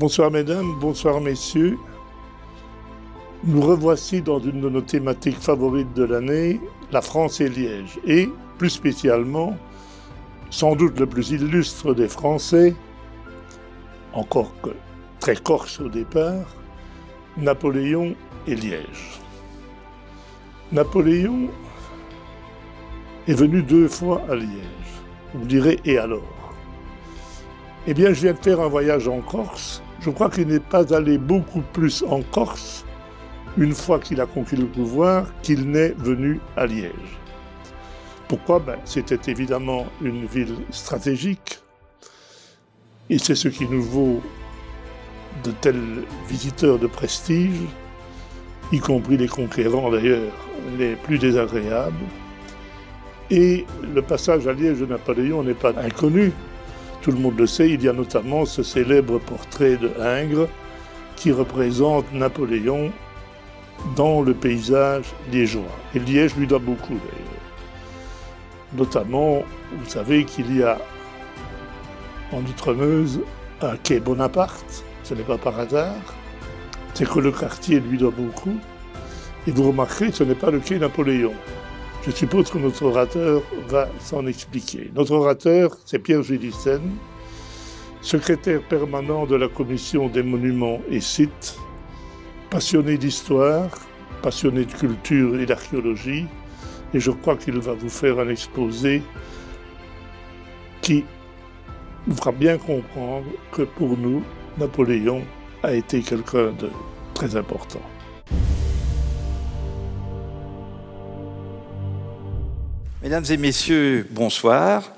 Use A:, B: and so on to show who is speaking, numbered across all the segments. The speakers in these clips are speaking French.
A: Bonsoir mesdames, bonsoir messieurs. Nous revoici dans une de nos thématiques favorites de l'année, la France et Liège, et plus spécialement, sans doute le plus illustre des Français, encore que très corse au départ, Napoléon et Liège. Napoléon est venu deux fois à Liège. Vous me direz, et alors Eh bien, je viens de faire un voyage en Corse je crois qu'il n'est pas allé beaucoup plus en Corse, une fois qu'il a conquis le pouvoir, qu'il n'est venu à Liège. Pourquoi ben, C'était évidemment une ville stratégique, et c'est ce qui nous vaut de tels visiteurs de prestige, y compris les conquérants d'ailleurs, les plus désagréables. Et le passage à Liège de Napoléon n'est pas inconnu, tout le monde le sait, il y a notamment ce célèbre portrait de Ingres qui représente Napoléon dans le paysage liégeois. Et Liège lui doit beaucoup d'ailleurs. Notamment, vous savez qu'il y a en Outre-Meuse un quai Bonaparte, ce n'est pas par hasard, c'est que le quartier lui doit beaucoup. Et vous remarquerez, ce n'est pas le quai Napoléon. Je suppose que notre orateur va s'en expliquer. Notre orateur, c'est Pierre Judissen, secrétaire permanent de la Commission des monuments et sites, passionné d'histoire, passionné de culture et d'archéologie, et je crois qu'il va vous faire un exposé qui vous fera bien comprendre que pour nous, Napoléon a été quelqu'un de très important.
B: Mesdames et messieurs, bonsoir.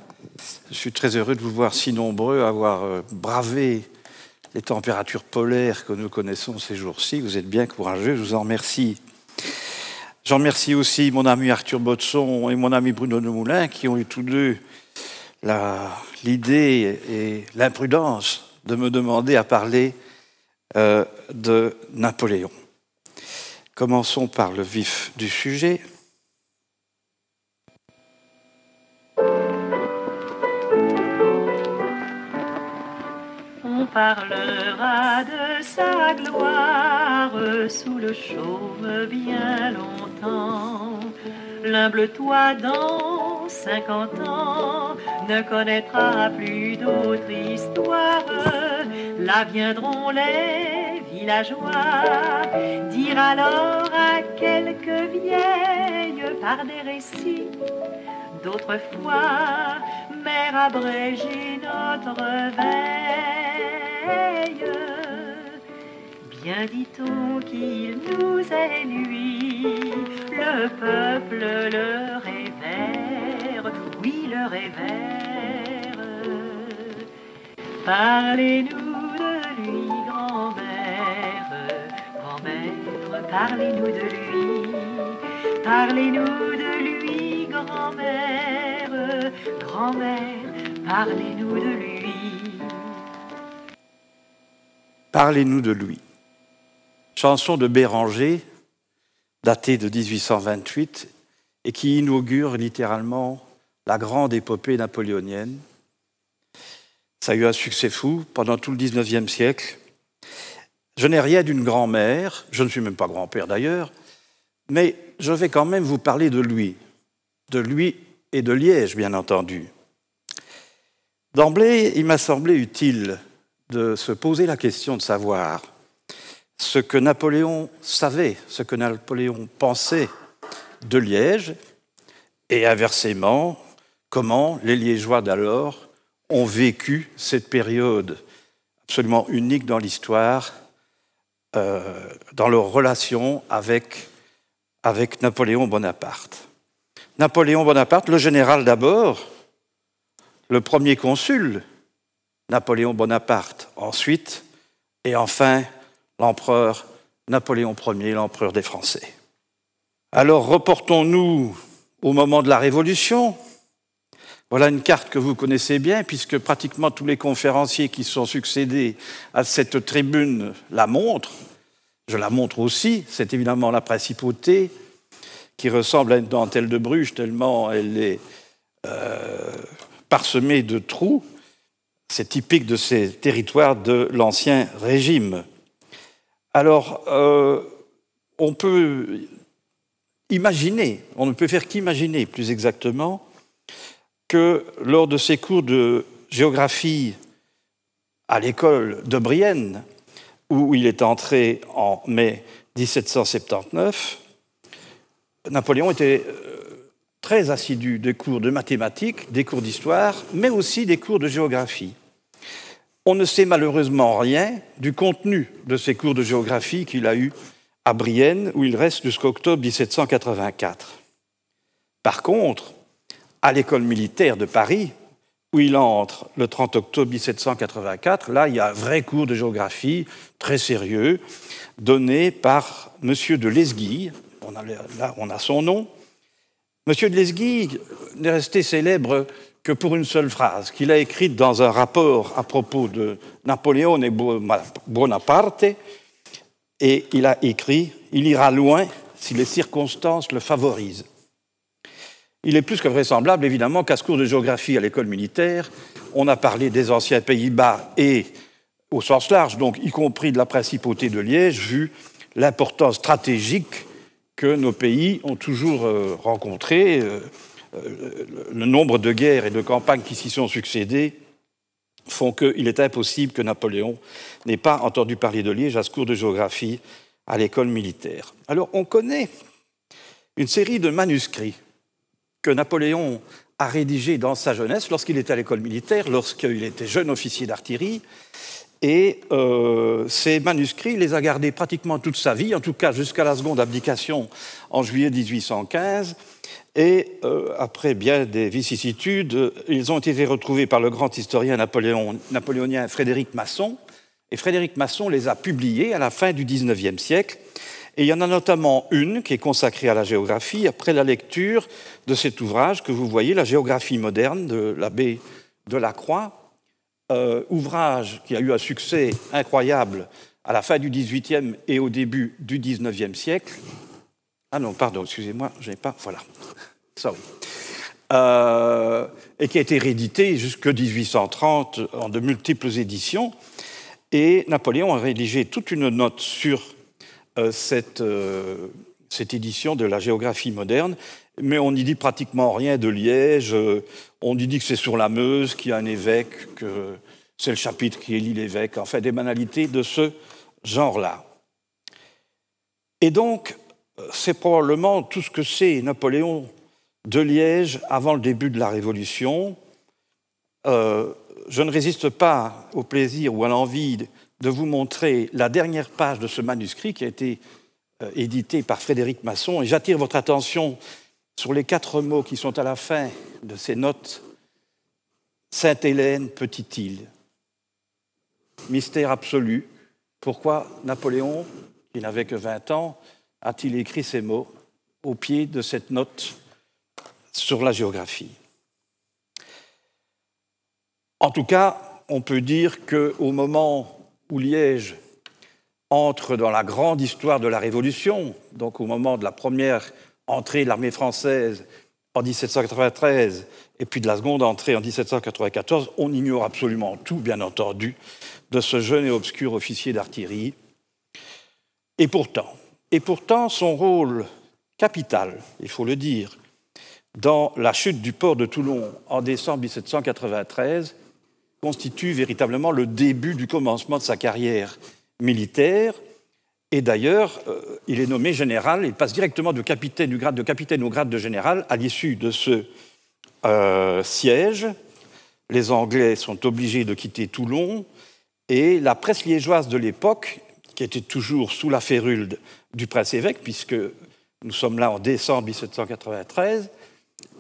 B: Je suis très heureux de vous voir si nombreux, avoir euh, bravé les températures polaires que nous connaissons ces jours-ci. Vous êtes bien courageux, je vous en remercie. J'en remercie aussi mon ami Arthur Botson et mon ami Bruno Moulin qui ont eu tous deux l'idée et l'imprudence de me demander à parler euh, de Napoléon. Commençons par le vif du sujet.
A: parlera de sa gloire sous le chauve bien longtemps. L'humble toi dans cinquante ans ne connaîtra plus d'autre histoire. Là viendront les villageois, dire alors à quelques vieilles par des récits d'autrefois, mère abrégée notre veille. Bien dit-on qu'il nous est nuit le peuple le révère, oui le révère. Parlez-nous de lui, grand-mère, grand-mère, parlez-nous de lui, parlez-nous de lui, grand-mère, grand-mère, parlez-nous de lui.
B: Parlez-nous de lui. Chanson de Béranger, datée de 1828, et qui inaugure littéralement la grande épopée napoléonienne. Ça a eu un succès fou pendant tout le 19e siècle. Je n'ai rien d'une grand-mère, je ne suis même pas grand-père d'ailleurs, mais je vais quand même vous parler de lui, de lui et de Liège, bien entendu. D'emblée, il m'a semblé utile de se poser la question de savoir ce que Napoléon savait, ce que Napoléon pensait de Liège, et inversement, comment les Liégeois d'alors ont vécu cette période absolument unique dans l'histoire, euh, dans leur relation avec, avec Napoléon Bonaparte. Napoléon Bonaparte, le général d'abord, le premier consul, Napoléon Bonaparte ensuite, et enfin l'empereur Napoléon Ier, l'empereur des Français. Alors reportons-nous au moment de la Révolution. Voilà une carte que vous connaissez bien, puisque pratiquement tous les conférenciers qui sont succédés à cette tribune la montrent. Je la montre aussi, c'est évidemment la principauté, qui ressemble à une dentelle de Bruges, tellement elle est euh, parsemée de trous. C'est typique de ces territoires de l'Ancien Régime. Alors, euh, on peut imaginer, on ne peut faire qu'imaginer plus exactement, que lors de ses cours de géographie à l'école de Brienne, où il est entré en mai 1779, Napoléon était euh, très assidu des cours de mathématiques, des cours d'histoire, mais aussi des cours de géographie. On ne sait malheureusement rien du contenu de ces cours de géographie qu'il a eus à Brienne, où il reste jusqu'octobre 1784. Par contre, à l'école militaire de Paris, où il entre le 30 octobre 1784, là, il y a un vrai cours de géographie très sérieux, donné par M. de Lesguille. On a, là, on a son nom. M. de Lesguille est resté célèbre que pour une seule phrase qu'il a écrite dans un rapport à propos de Napoléon et Bonaparte, et il a écrit Il ira loin si les circonstances le favorisent. Il est plus que vraisemblable, évidemment, qu'à ce cours de géographie à l'école militaire, on a parlé des anciens Pays-Bas et, au sens large, donc y compris de la principauté de Liège, vu l'importance stratégique que nos pays ont toujours euh, rencontrée euh, euh, le nombre de guerres et de campagnes qui s'y sont succédées font qu'il est impossible que Napoléon n'ait pas entendu parler de Liège à ce cours de géographie à l'école militaire. Alors on connaît une série de manuscrits que Napoléon a rédigés dans sa jeunesse, lorsqu'il était à l'école militaire, lorsqu'il était jeune officier d'artillerie, et euh, ces manuscrits, il les a gardés pratiquement toute sa vie, en tout cas jusqu'à la seconde abdication en juillet 1815. Et euh, après bien des vicissitudes, ils ont été retrouvés par le grand historien napoléonien Frédéric Masson. Et Frédéric Masson les a publiés à la fin du XIXe siècle. Et il y en a notamment une qui est consacrée à la géographie. Après la lecture de cet ouvrage que vous voyez, La géographie moderne de l'abbé Delacroix, euh, ouvrage qui a eu un succès incroyable à la fin du XVIIIe et au début du XIXe siècle, ah non, pardon, excusez-moi, je n'ai pas. Voilà. Sorry. Euh, et qui a été réédité jusque 1830 en de multiples éditions. Et Napoléon a rédigé toute une note sur euh, cette, euh, cette édition de la géographie moderne, mais on n'y dit pratiquement rien de Liège. Euh, on y dit que c'est sur la Meuse qu'il y a un évêque, que c'est le chapitre qui élit l'évêque, enfin des banalités de ce genre-là. Et donc, c'est probablement tout ce que c'est Napoléon de Liège avant le début de la Révolution. Euh, je ne résiste pas au plaisir ou à l'envie de vous montrer la dernière page de ce manuscrit qui a été euh, édité par Frédéric Masson. Et j'attire votre attention sur les quatre mots qui sont à la fin de ces notes. Sainte-Hélène, petite île. Mystère absolu. Pourquoi Napoléon, qui n'avait que 20 ans, a-t-il écrit ces mots au pied de cette note sur la géographie. En tout cas, on peut dire qu'au moment où Liège entre dans la grande histoire de la Révolution, donc au moment de la première entrée de l'armée française en 1793 et puis de la seconde entrée en 1794, on ignore absolument tout, bien entendu, de ce jeune et obscur officier d'artillerie. Et pourtant, et pourtant, son rôle capital, il faut le dire, dans la chute du port de Toulon en décembre 1793 constitue véritablement le début du commencement de sa carrière militaire. Et d'ailleurs, euh, il est nommé général, il passe directement de capitaine, du grade de capitaine au grade de général à l'issue de ce euh, siège. Les Anglais sont obligés de quitter Toulon et la presse liégeoise de l'époque, qui était toujours sous la férule du prince-évêque, puisque nous sommes là en décembre 1793,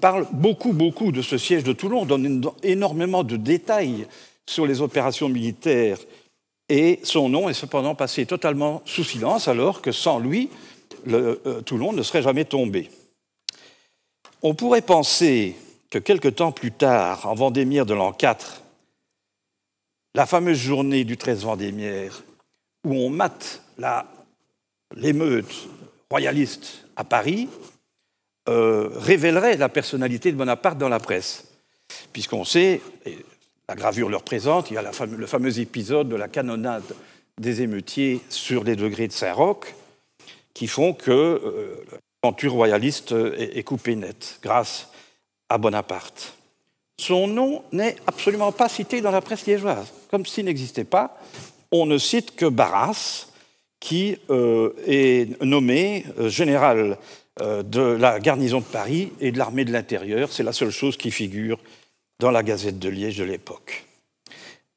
B: parle beaucoup, beaucoup de ce siège de Toulon, donne énormément de détails sur les opérations militaires, et son nom est cependant passé totalement sous silence, alors que sans lui, euh, Toulon ne serait jamais tombé. On pourrait penser que quelque temps plus tard, en Vendémiaire de l'an 4, la fameuse journée du 13 Vendémiaire, où on mate la l'émeute royaliste à Paris euh, révélerait la personnalité de Bonaparte dans la presse, puisqu'on sait, et la gravure le représente, il y a le fameux épisode de la canonnade des émeutiers sur les degrés de Saint-Roch, qui font que euh, l'aventure royaliste est, coupée nette, grâce à Bonaparte. Son nom n'est absolument pas cité dans la presse liégeoise, comme s'il n'existait pas. On ne cite que Barras, qui euh, est nommé euh, général euh, de la garnison de Paris et de l'armée de l'intérieur. C'est la seule chose qui figure dans la Gazette de Liège de l'époque.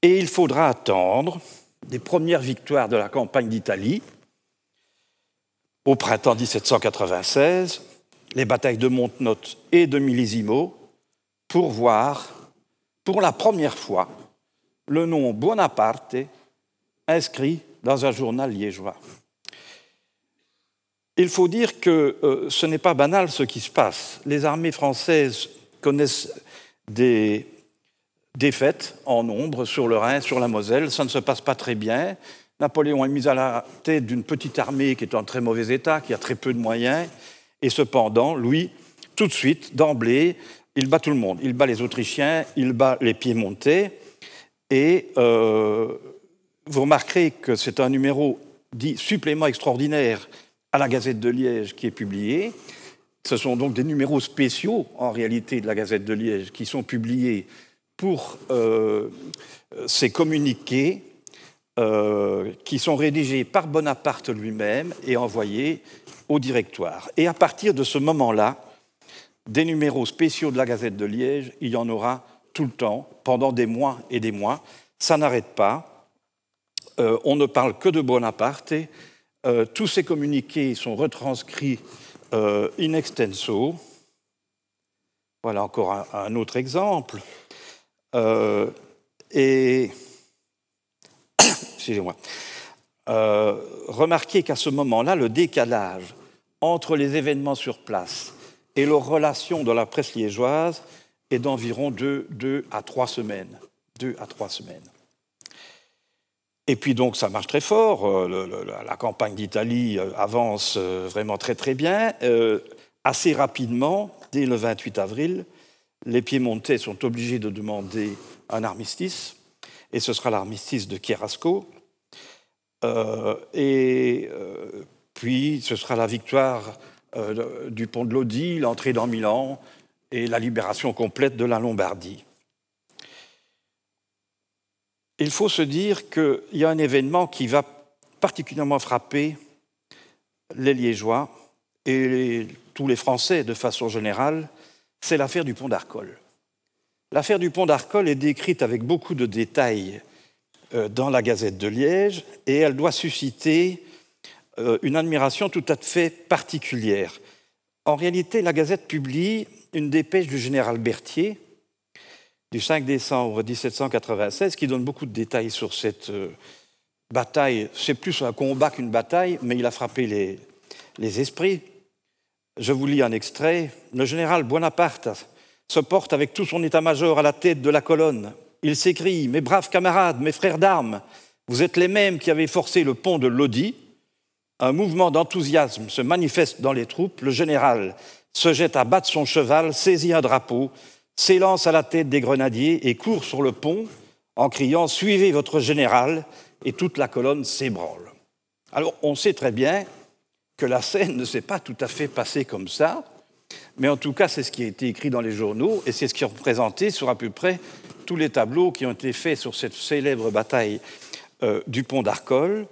B: Et il faudra attendre des premières victoires de la campagne d'Italie au printemps 1796, les batailles de Montenotte et de Millesimo, pour voir, pour la première fois, le nom Bonaparte inscrit dans un journal liégeois. Il faut dire que euh, ce n'est pas banal ce qui se passe. Les armées françaises connaissent des défaites en nombre sur le Rhin, sur la Moselle. Ça ne se passe pas très bien. Napoléon est mis à la tête d'une petite armée qui est en très mauvais état, qui a très peu de moyens. Et cependant, lui, tout de suite, d'emblée, il bat tout le monde. Il bat les Autrichiens, il bat les Piémontais. Et euh, vous remarquerez que c'est un numéro dit supplément extraordinaire à la Gazette de Liège qui est publié. Ce sont donc des numéros spéciaux, en réalité, de la Gazette de Liège qui sont publiés pour euh, ces communiqués euh, qui sont rédigés par Bonaparte lui-même et envoyés au directoire. Et à partir de ce moment-là, des numéros spéciaux de la Gazette de Liège, il y en aura tout le temps, pendant des mois et des mois. Ça n'arrête pas. Euh, on ne parle que de Bonaparte. Euh, tous ces communiqués sont retranscrits euh, in extenso. Voilà encore un, autre exemple. et excusez-moi. remarquez qu'à ce moment-là, le décalage entre les événements sur place et leurs relations de la presse liégeoise est d'environ 2 à trois semaines. Deux à trois semaines. Et puis donc ça marche très fort, euh, la campagne d'Italie euh, avance euh, vraiment très très bien. assez rapidement, dès le 28 avril, les Piémontais sont obligés de demander un armistice, et ce sera l'armistice de Chiarasco. et puis ce sera la victoire du pont de Lodi, l'entrée dans Milan et la libération complète de la Lombardie il faut se dire qu'il y a un événement qui va particulièrement frapper les Liégeois et tous les Français de façon générale, c'est l'affaire du pont d'Arcole. L'affaire du pont d'Arcole est décrite avec beaucoup de détails euh, dans la Gazette de Liège et elle doit susciter euh, une admiration tout à fait particulière. En réalité, la Gazette publie une dépêche du général Berthier du 5 décembre 1796 qui donne beaucoup de détails sur cette euh, bataille. C'est plus un combat qu'une bataille, mais il a frappé les, esprits. Je vous lis un extrait. Le général Bonaparte se porte avec tout son état-major à la tête de la colonne. Il s'écrie Mes braves camarades, mes frères d'armes, vous êtes les mêmes qui avez forcé le pont de Lodi. Un mouvement d'enthousiasme se manifeste dans les troupes. Le général se jette à de son cheval, saisit un drapeau, s'élance à la tête des grenadiers et court sur le pont en criant Suivez votre général et toute la colonne s'ébranle. Alors on sait très bien que la scène ne s'est pas tout à fait passée comme ça, mais en tout cas c'est ce qui a été écrit dans les journaux et c'est ce qui est représenté sur à peu près tous les tableaux qui ont été faits sur cette célèbre bataille euh, du pont d'Arcole.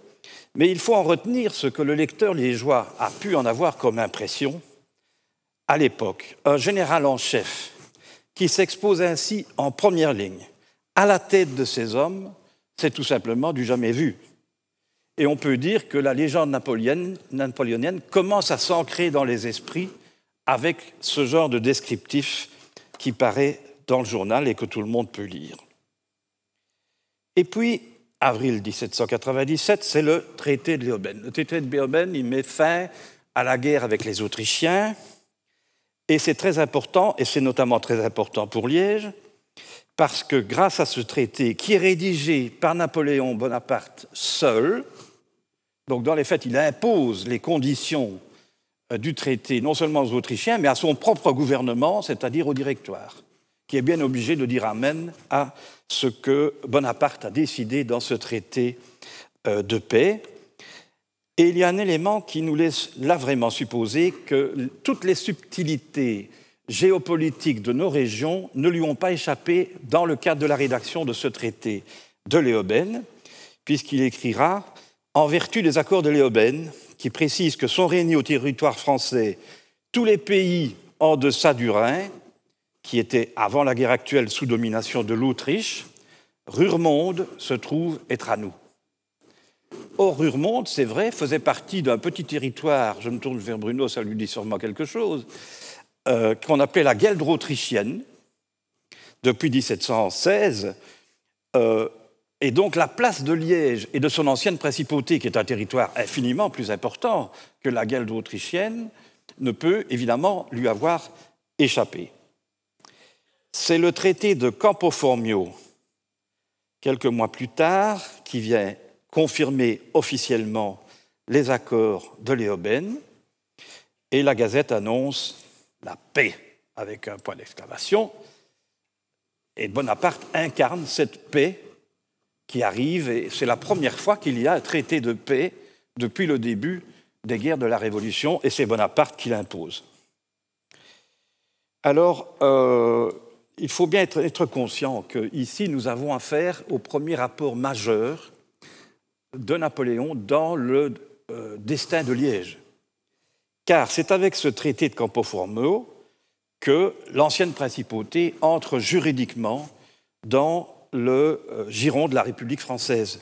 B: Mais il faut en retenir ce que le lecteur liégeois a pu en avoir comme impression à l'époque. Un général en chef qui s'expose ainsi en première ligne, à la tête de ces hommes, c'est tout simplement du jamais vu. Et on peut dire que la légende napoléonienne, napoléonienne commence à s'ancrer dans les esprits avec ce genre de descriptif qui paraît dans le journal et que tout le monde peut lire. Et puis, avril 1797, c'est le traité de Béhoben. Le traité de Béhoben, il met fin à la guerre avec les Autrichiens, et c'est très important, et c'est notamment très important pour Liège, parce que grâce à ce traité, qui est rédigé par Napoléon Bonaparte seul, donc dans les faits, il impose les conditions euh, du traité non seulement aux Autrichiens, mais à son propre gouvernement, c'est-à-dire au directoire, qui est bien obligé de dire amen à ce que Bonaparte a décidé dans ce traité euh, de paix. Et il y a un élément qui nous laisse là vraiment supposer que toutes les subtilités géopolitiques de nos régions ne lui ont pas échappé dans le cadre de la rédaction de ce traité de Léoben, puisqu'il écrira En vertu des accords de Léoben, qui précisent que sont réunis au territoire français tous les pays en deçà du Rhin, qui étaient avant la guerre actuelle sous domination de l'Autriche, Rurmonde se trouve être à nous. Or, Urmonde, c'est vrai, faisait partie d'un petit territoire, je me tourne vers Bruno, ça lui dit sûrement quelque chose, euh, qu'on appelait la Gueldre autrichienne depuis 1716. Euh, et donc la place de Liège et de son ancienne principauté, qui est un territoire infiniment plus important que la Gueldre autrichienne, ne peut évidemment lui avoir échappé. C'est le traité de Campoformio, quelques mois plus tard, qui vient confirmer officiellement les accords de Léoben, et la Gazette annonce la paix avec un point d'exclamation. Et Bonaparte incarne cette paix qui arrive, et c'est la première fois qu'il y a un traité de paix depuis le début des guerres de la Révolution, et c'est Bonaparte qui l'impose. Alors, euh, il faut bien être, être conscient qu'ici, nous avons affaire au premier rapport majeur de Napoléon dans le euh, destin de Liège. Car c'est avec ce traité de Campo que l'ancienne principauté entre juridiquement dans le euh, giron de la République française.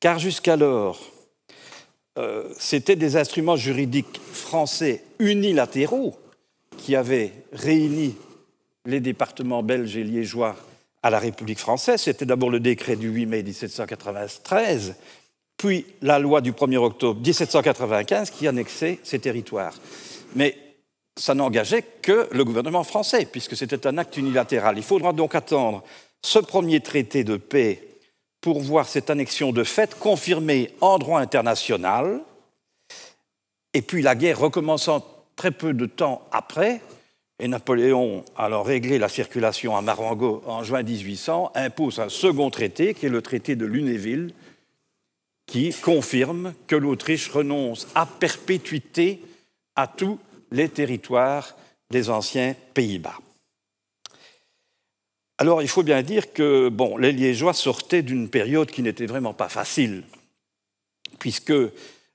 B: Car jusqu'alors, euh, c'était des instruments juridiques français unilatéraux qui avaient réuni les départements belges et liégeois à la République française. C'était d'abord le décret du 8 mai 1793 puis la loi du 1er octobre 1795 qui annexait ces territoires. Mais ça n'engageait que le gouvernement français, puisque c'était un acte unilatéral. Il faudra donc attendre ce premier traité de paix pour voir cette annexion de fait confirmée en droit international, et puis la guerre recommençant très peu de temps après, et Napoléon, alors réglé la circulation à Marengo en juin 1800, impose un second traité, qui est le traité de Lunéville, qui confirme que l'Autriche renonce à perpétuité à tous les territoires des anciens Pays-Bas. Alors, il faut bien dire que bon, les Liégeois sortaient d'une période qui n'était vraiment pas facile, puisque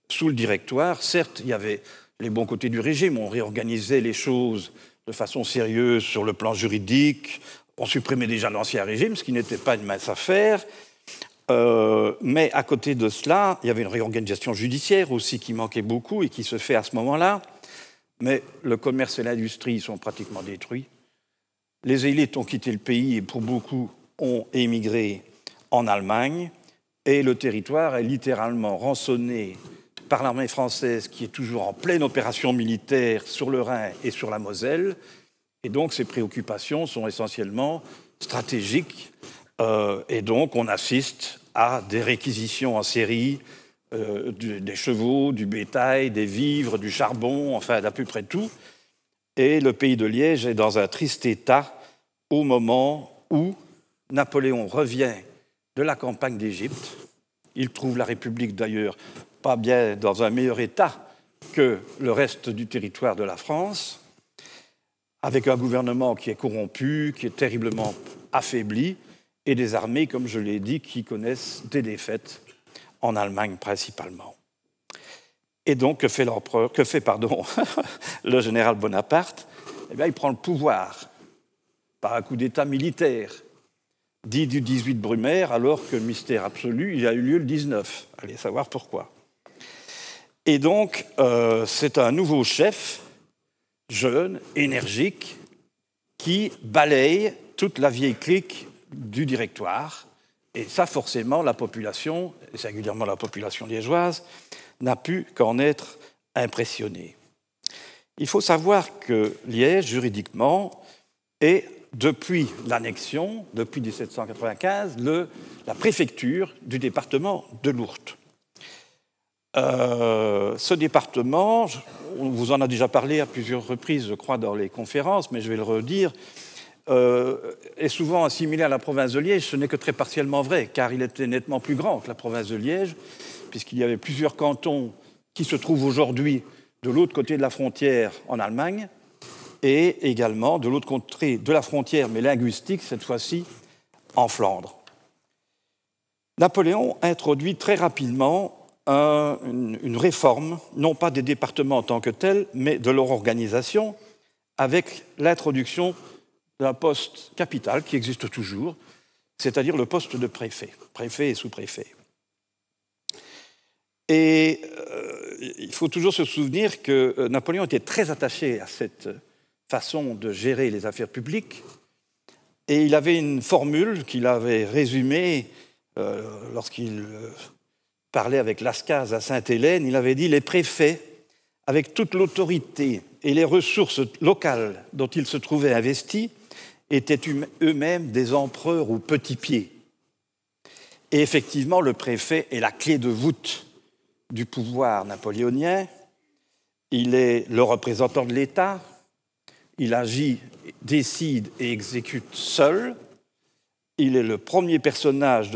B: sous le directoire, certes, il y avait les bons côtés du régime, on réorganisait les choses de façon sérieuse sur le plan juridique, on supprimait déjà l'ancien régime, ce qui n'était pas une mince affaire, euh, mais à côté de cela, il y avait une réorganisation judiciaire aussi qui manquait beaucoup et qui se fait à ce moment-là. Mais le commerce et l'industrie sont pratiquement détruits. Les élites ont quitté le pays et pour beaucoup ont émigré en Allemagne. Et le territoire est littéralement rançonné par l'armée française qui est toujours en pleine opération militaire sur le Rhin et sur la Moselle. Et donc ces préoccupations sont essentiellement stratégiques. Euh, et donc on assiste à des réquisitions en série, euh, des chevaux, du bétail, des vivres, du charbon, enfin d'à peu près tout. Et le pays de Liège est dans un triste état au moment où Napoléon revient de la campagne d'Égypte. Il trouve la République d'ailleurs pas bien dans un meilleur état que le reste du territoire de la France, avec un gouvernement qui est corrompu, qui est terriblement affaibli, et des armées, comme je l'ai dit, qui connaissent des défaites, en Allemagne principalement. Et donc, que fait, le général Bonaparte Eh bien, il prend le pouvoir par un coup d'État militaire, dit du 18 Brumaire, alors que le mystère absolu, il a eu lieu le 19. Allez savoir pourquoi. Et donc, euh, c'est un nouveau chef, jeune, énergique, qui balaye toute la vieille clique du directoire. Et ça, forcément, la population, et singulièrement la population liégeoise, n'a pu qu'en être impressionnée. Il faut savoir que Liège, juridiquement, est, depuis l'annexion, depuis 1795, le, la préfecture du département de l'Ourthe. Euh, ce département, on vous en a déjà parlé à plusieurs reprises, je crois, dans les conférences, mais je vais le redire, euh, est souvent assimilé à la province de Liège, ce n'est que très partiellement vrai, car il était nettement plus grand que la province de Liège, puisqu'il y avait plusieurs cantons qui se trouvent aujourd'hui de l'autre côté de la frontière en Allemagne, et également de l'autre côté de la frontière, mais linguistique, cette fois-ci, en Flandre. Napoléon introduit très rapidement une, une, réforme, non pas des départements en tant que tels, mais de leur organisation, avec l'introduction d'un poste capital qui existe toujours, c'est-à-dire le poste de préfet, préfet et sous-préfet. Et euh, il faut toujours se souvenir que euh, Napoléon était très attaché à cette façon de gérer les affaires publiques, et il avait une formule qu'il avait résumée euh, lorsqu'il parlait avec Lascaz à Sainte-Hélène, il avait dit les préfets, avec toute l'autorité et les ressources locales dont ils se trouvaient investis, étaient hum-, eux-mêmes des empereurs ou petits pieds. Et effectivement, le préfet est la clé de voûte du pouvoir napoléonien, il est le représentant de l'État, il agit, décide et exécute seul, il est le premier personnage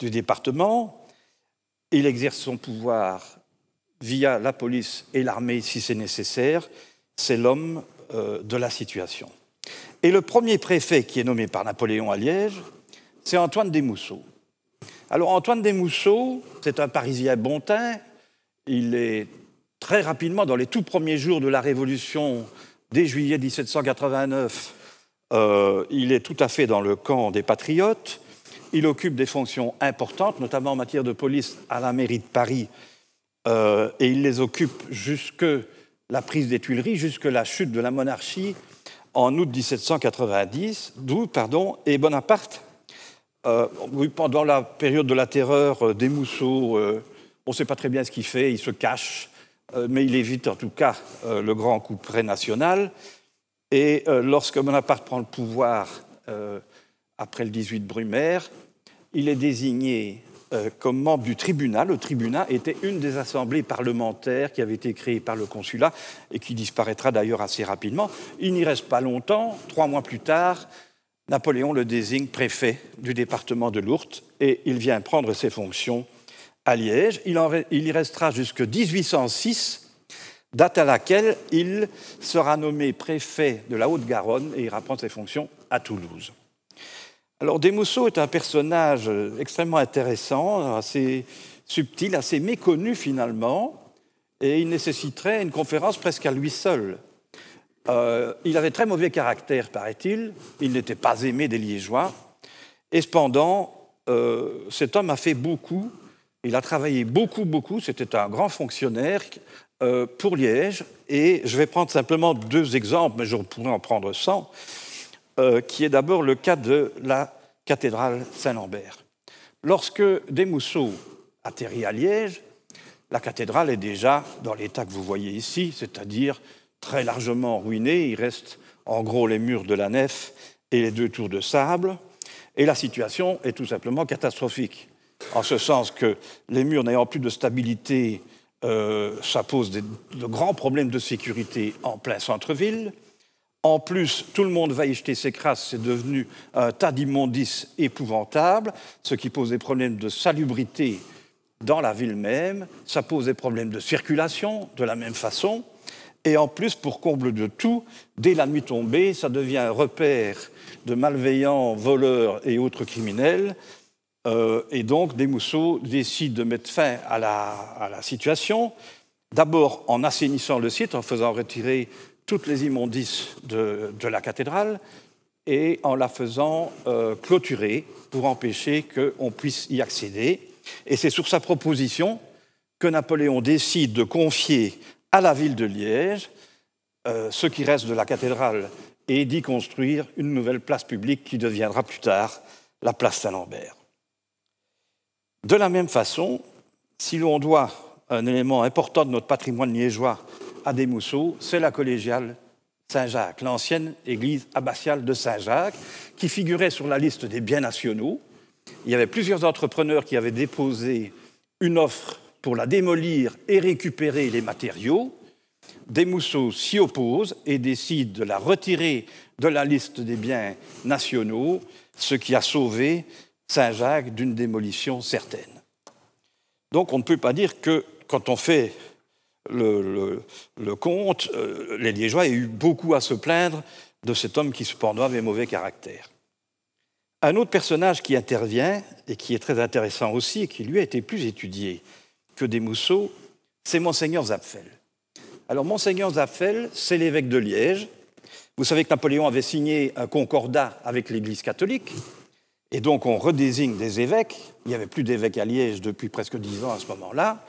B: du département, il exerce son pouvoir via la police et l'armée si c'est nécessaire, c'est l'homme euh, de la situation. Et le premier préfet qui est nommé par Napoléon à Liège, c'est Antoine Desmousseaux. Alors Antoine Desmousseaux, c'est un Parisien bontain. Il est très rapidement, dans les tout premiers jours de la Révolution, dès juillet 1789, euh, il est tout à fait dans le camp des patriotes. Il occupe des fonctions importantes, notamment en matière de police à la mairie de Paris, euh, et il les occupe jusque la prise des Tuileries jusque la chute de la monarchie en août 1790, d'où pardon, et Bonaparte, euh, pendant la période de la terreur euh, des Mousseaux, euh, on ne sait pas très bien ce qu'il fait, il se cache, mais il évite en tout cas le grand coup prénational. national. Et lorsque Bonaparte prend le pouvoir après le 18 Brumaire, il est désigné euh, comme membre du tribunal. Le tribunal était une des assemblées parlementaires qui avait été créée par le consulat et qui disparaîtra d'ailleurs assez rapidement. Il n'y reste pas longtemps. Trois mois plus tard, Napoléon le désigne préfet du département de l'Ourthe et il vient prendre ses fonctions à Liège. Il, il y restera jusque 1806, date à laquelle il sera nommé préfet de la Haute-Garonne et ira prendre ses fonctions à Toulouse. Alors Desmousseaux est un personnage euh, extrêmement intéressant, assez subtil, assez méconnu finalement, et il nécessiterait une conférence presque à lui seul. Euh, il avait très mauvais caractère, paraît-il, il, n'était pas aimé des Liégeois, et cependant, euh, cet homme a fait beaucoup, il a travaillé beaucoup, beaucoup, c'était un grand fonctionnaire pour Liège, et je vais prendre simplement deux exemples, mais je pourrais en prendre 100. Euh, qui est d'abord le cas de la cathédrale Saint-Lambert. Lorsque Desmousseaux atterrit à Liège, la cathédrale est déjà dans l'état que vous voyez ici, c'est-à-dire très largement ruinée. Il reste en gros les murs de la nef et les deux tours de sable. Et la situation est tout simplement catastrophique, en ce sens que les murs n'ayant plus de stabilité, euh, ça pose de grands problèmes de sécurité en plein centre-ville. En plus, tout le monde va y jeter ses crasses, c'est devenu un euh, tas d'immondices épouvantables, ce qui pose des problèmes de salubrité dans la ville même, ça pose des problèmes de circulation de la même façon, et en plus, pour comble de tout, dès la nuit tombée, ça devient un repère de malveillants, voleurs et autres criminels, euh, et donc Desmousseaux décide de mettre fin à la situation, d'abord en assainissant le site, en faisant retirer toutes les immondices de, la cathédrale et en la faisant euh, clôturer pour empêcher qu'on puisse y accéder. Et c'est sur sa proposition que Napoléon décide de confier à la ville de Liège euh, ce qui reste de la cathédrale et d'y construire une nouvelle place publique qui deviendra plus tard la place Saint-Lambert. De la même façon, si l'on doit un élément important de notre patrimoine liégeois à des c'est la collégiale Saint-Jacques, l'ancienne église abbatiale de Saint-Jacques, qui figurait sur la liste des biens nationaux. Il y avait plusieurs entrepreneurs qui avaient déposé une offre pour la démolir et récupérer les matériaux. Des s'y oppose et décide de la retirer de la liste des biens nationaux, ce qui a sauvé Saint-Jacques d'une démolition certaine. Donc on ne peut pas dire que quand on fait le, comte, euh, les Liégeois, aient eu beaucoup à se plaindre de cet homme qui cependant, avait mauvais caractère. Un autre personnage qui intervient, et qui est très intéressant aussi, et qui lui a été plus étudié que des Mousseaux, c'est Monseigneur Zapfel. Alors, Monseigneur Zapfel, c'est l'évêque de Liège. Vous savez que Napoléon avait signé un concordat avec l'Église catholique, et donc on redésigne des évêques. Il n'y avait plus d'évêques à Liège depuis presque dix ans à ce moment-là.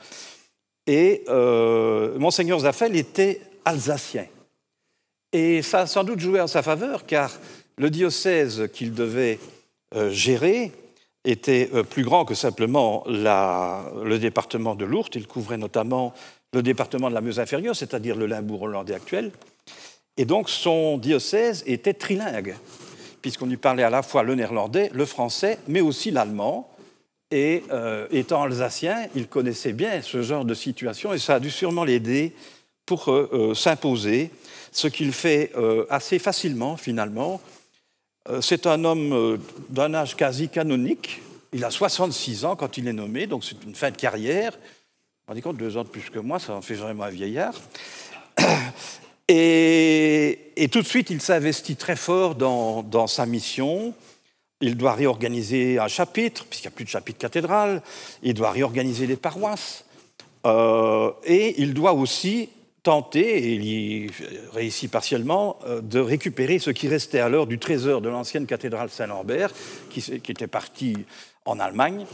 B: Et euh, Monseigneur Zaffel était alsacien. Et ça a sans doute joué en sa faveur, car le diocèse qu'il devait euh, gérer était euh, plus grand que simplement le département de l'Ourthe. Il couvrait notamment le département de la Meuse inférieure, c'est-à-dire le Limbourg hollandais actuel. Et donc son diocèse était trilingue, puisqu'on lui parlait à la fois le néerlandais, le français, mais aussi l'allemand, et euh, étant alsacien, il connaissait bien ce genre de situation et ça a dû sûrement l'aider pour euh, euh, s'imposer, ce qu'il fait assez facilement finalement. c'est un homme d'un âge quasi canonique. Il a 66 ans quand il est nommé, donc c'est une fin de carrière. Vous vous rendez compte, deux ans de plus que moi, ça en fait vraiment un vieillard. Et, tout de suite, il s'investit très fort dans sa mission. Il doit réorganiser un chapitre, puisqu'il n'y a plus de chapitre cathédrale. Il doit réorganiser les paroisses. Euh, et il doit aussi tenter, et il y réussit partiellement, euh, de récupérer ce qui restait alors du trésor de l'ancienne cathédrale Saint-Lambert, qui, était parti en Allemagne.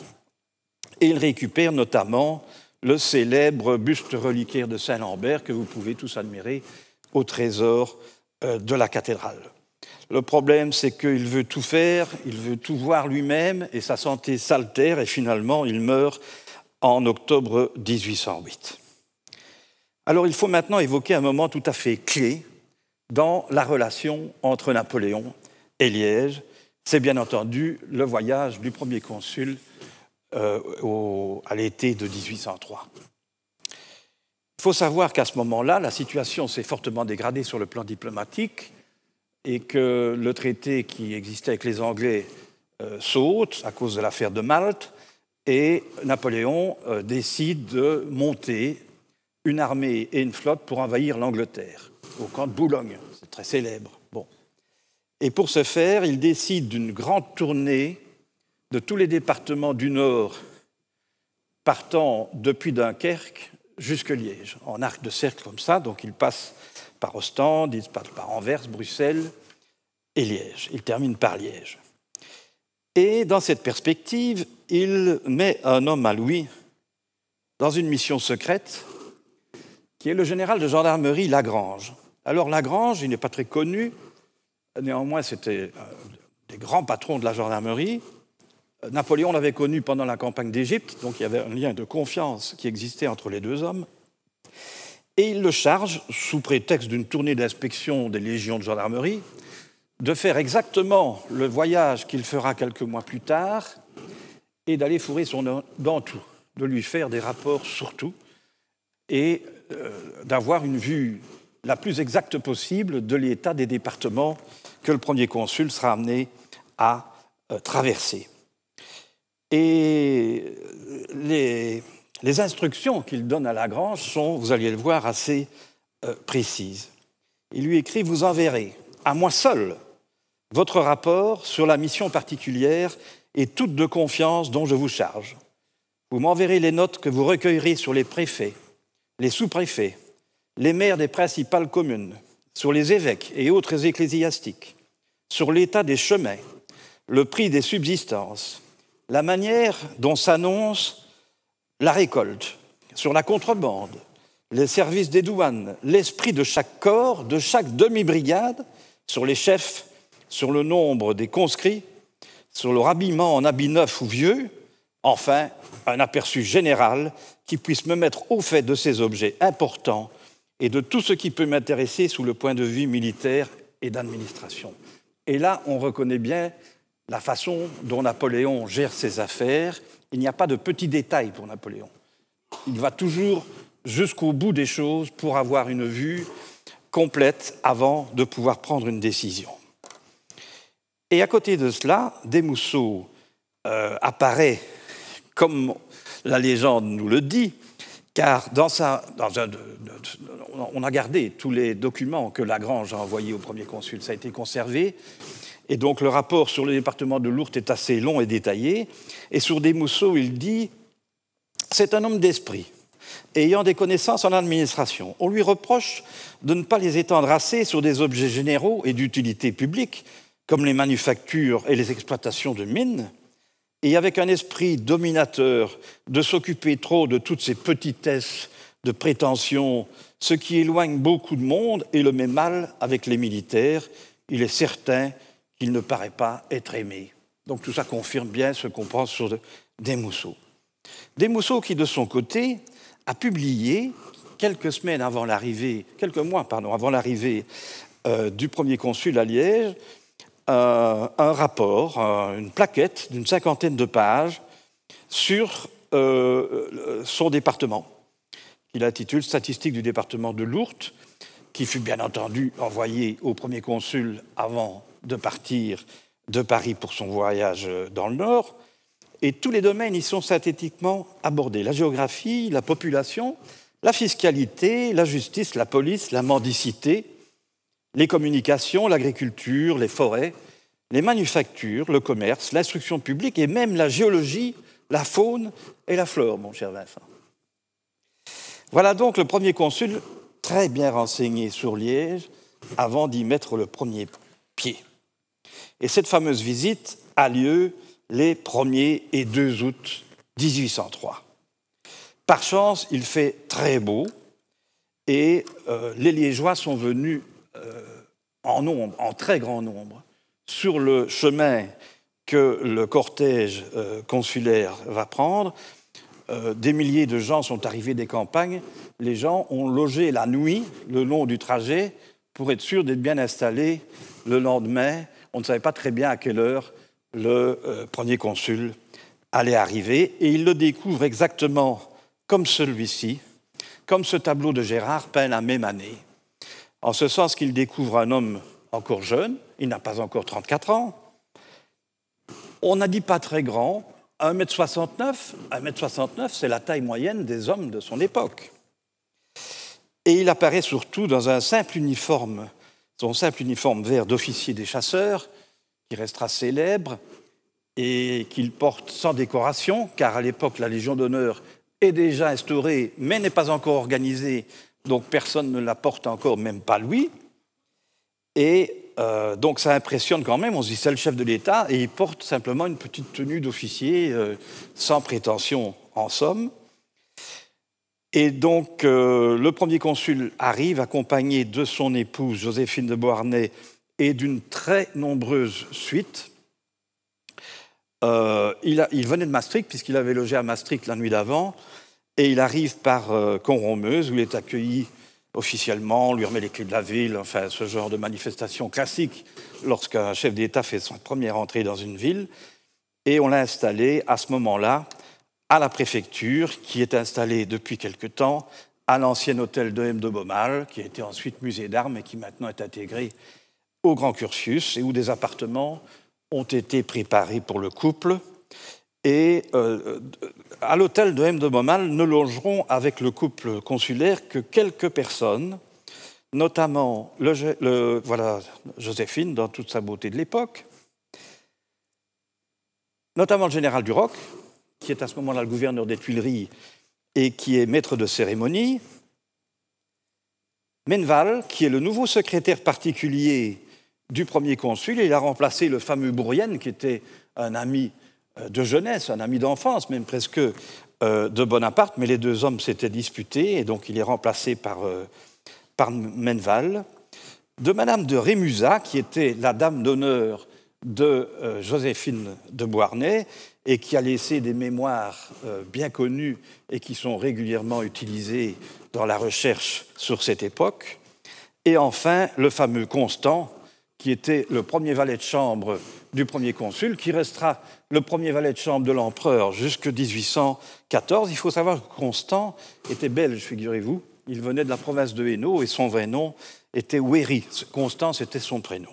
B: Et il récupère notamment le célèbre buste reliquaire de Saint-Lambert que vous pouvez tous admirer au trésor euh, de la cathédrale. Le problème, c'est qu'il veut tout faire, il veut tout voir lui-même, et sa santé s'altère, et finalement, il meurt en octobre 1808. Alors, il faut maintenant évoquer un moment tout à fait clé dans la relation entre Napoléon et Liège. C'est bien entendu le voyage du premier consul euh, à l'été de 1803. Il faut savoir qu'à ce moment-là, la situation s'est fortement dégradée sur le plan diplomatique et que le traité qui existait avec les Anglais euh, saute à cause de l'affaire de Malte, et Napoléon euh, décide de monter une armée et une flotte pour envahir l'Angleterre, au camp de Boulogne. C'est très célèbre. Bon. Et pour ce faire, il décide d'une grande tournée de tous les départements du Nord, partant depuis Dunkerque jusque Liège, en arc de cercle comme ça. Donc il passe par Ostende, par Anvers, Bruxelles et Liège. Il termine par Liège. Et dans cette perspective, il met un homme à Louis dans une mission secrète qui est le général de gendarmerie Lagrange. Alors Lagrange, il n'est pas très connu, néanmoins c'était euh, des grands patrons de la gendarmerie. Euh, Napoléon l'avait connu pendant la campagne d'Égypte, donc il y avait un lien de confiance qui existait entre les deux hommes et il le charge, sous prétexte d'une tournée d'inspection des légions de gendarmerie, de faire exactement le voyage qu'il fera quelques mois plus tard et d'aller fourrer son dans tout, de lui faire des rapports surtout et euh, d'avoir une vue la plus exacte possible de l'état des départements que le premier consul sera amené à euh, traverser. Et euh, les, les instructions qu'il donne à Lagrange sont, vous allez le voir, assez euh, précises. Il lui écrit Vous enverrez à moi seul votre rapport sur la mission particulière et toute de confiance dont je vous charge. Vous m'enverrez les notes que vous recueillerez sur les préfets, les sous-préfets, les maires des principales communes, sur les évêques et autres ecclésiastiques, sur l'état des chemins, le prix des subsistances, la manière dont s'annonce la récolte, sur la contrebande, les services des douanes, l'esprit de chaque corps, de chaque demi-brigade, sur les chefs, sur le nombre des conscrits, sur leur habillement en habit neuf ou vieux, enfin un aperçu général qui puisse me mettre au fait de ces objets importants et de tout ce qui peut m'intéresser sous le point de vue militaire et d'administration. Et là, on reconnaît bien la façon dont Napoléon gère ses affaires il n'y a pas de petits détails pour Napoléon. Il va toujours jusqu'au bout des choses pour avoir une vue complète avant de pouvoir prendre une décision. Et à côté de cela, Desmousseau euh, apparaît, comme la légende nous le dit, car dans sa, on a gardé tous les documents que Lagrange a envoyés au premier consul, ça a été conservé, et donc le rapport sur le département de l'Ourthe est assez long et détaillé. Et sur des il dit C'est un homme d'esprit, ayant des connaissances en administration. On lui reproche de ne pas les étendre assez sur des objets généraux et d'utilité publique, comme les manufactures et les exploitations de mines, et avec un esprit dominateur de s'occuper trop de toutes ces petitesses de prétentions, ce qui éloigne beaucoup de monde et le met mal avec les militaires. Il est certain qu'il ne paraît pas être aimé. Donc tout ça confirme bien ce qu'on pense sur Des Desmousseaux qui, de son côté, a publié, quelques semaines avant l'arrivée, quelques mois pardon, avant l'arrivée euh, du premier consul à Liège, euh, un rapport, euh, une plaquette d'une cinquantaine de pages sur son département, qu'il intitule Statistiques du département de Lourdes, qui fut bien entendu envoyé au premier consul avant de partir de Paris pour son voyage euh, dans le Nord, et tous les domaines y sont synthétiquement abordés. La géographie, la population, la fiscalité, la justice, la police, la mendicité, les communications, l'agriculture, les forêts, les manufactures, le commerce, l'instruction publique et même la géologie, la faune et la flore, mon cher Vincent. Voilà donc le premier consul très bien renseigné sur Liège avant d'y mettre le premier pied. Et cette fameuse visite a lieu les 1er et 2 août 1803. Par chance, il fait très beau et euh, les Liégeois sont venus euh, en nombre, en très grand nombre, sur le chemin que le cortège euh, consulaire va prendre. des milliers de gens sont arrivés des campagnes. Les gens ont logé la nuit le long du trajet pour être sûrs d'être bien installés le lendemain on ne savait pas très bien à quelle heure le euh, premier consul allait arriver, et il le découvre exactement comme celui-ci, comme ce tableau de Gérard peint la même année, en ce sens qu'il découvre un homme encore jeune, il n'a pas encore 34 ans, on n'a dit pas très grand, 1m69, 1m69 c'est la taille moyenne des hommes de son époque. Et il apparaît surtout dans un simple uniforme son simple uniforme vert d'officier des chasseurs, qui restera célèbre et qu'il porte sans décoration, car à l'époque la Légion d'honneur est déjà instaurée, mais n'est pas encore organisée, donc personne ne la porte encore, même pas lui. Et euh, donc ça impressionne quand même, on se dit c'est le chef de l'État, et il porte simplement une petite tenue d'officier euh, sans prétention en somme. Et donc, euh, le premier consul arrive accompagné de son épouse, Joséphine de Beauharnais, et d'une très nombreuse suite. Euh, il, venait de Maastricht, puisqu'il avait logé à Maastricht la nuit d'avant, et il arrive par euh, Conromeuse, où il est accueilli officiellement, lui remet les clés de la ville, enfin ce genre de manifestation classique lorsqu'un chef d'État fait sa première entrée dans une ville. Et on l'a installé à ce moment-là à la préfecture, qui est installée depuis quelque temps à l'ancien hôtel de M de Beaumal, qui a été ensuite musée d'armes et qui maintenant est intégré au grand cursus, et où des appartements ont été préparés pour le couple. Et euh, à l'hôtel de M de Beaumal ne logeront avec le couple consulaire que quelques personnes, notamment voilà, Joséphine dans toute sa beauté de l'époque, notamment le général Duroc, qui est à ce moment-là le gouverneur des Tuileries et qui est maître de cérémonie, Menval, qui est le nouveau secrétaire particulier du premier consul, il a remplacé le fameux Bourrienne, qui était un ami euh, de jeunesse, un ami d'enfance, même presque euh, de Bonaparte, mais les deux hommes s'étaient disputés, et donc il est remplacé par, euh, par Menval, de Madame de Rémusat, qui était la dame d'honneur de Joséphine de Beauharnais, et qui a laissé des mémoires euh, bien connues et qui sont régulièrement utilisées dans la recherche sur cette époque. Et enfin, le fameux Constant, qui était le premier valet de chambre du premier consul, qui restera le premier valet de chambre de l'empereur jusqu'en 1814. Il faut savoir que Constant était belge, figurez-vous. Il venait de la province de Hainaut et son vrai nom était Wery. Constant, c'était son prénom.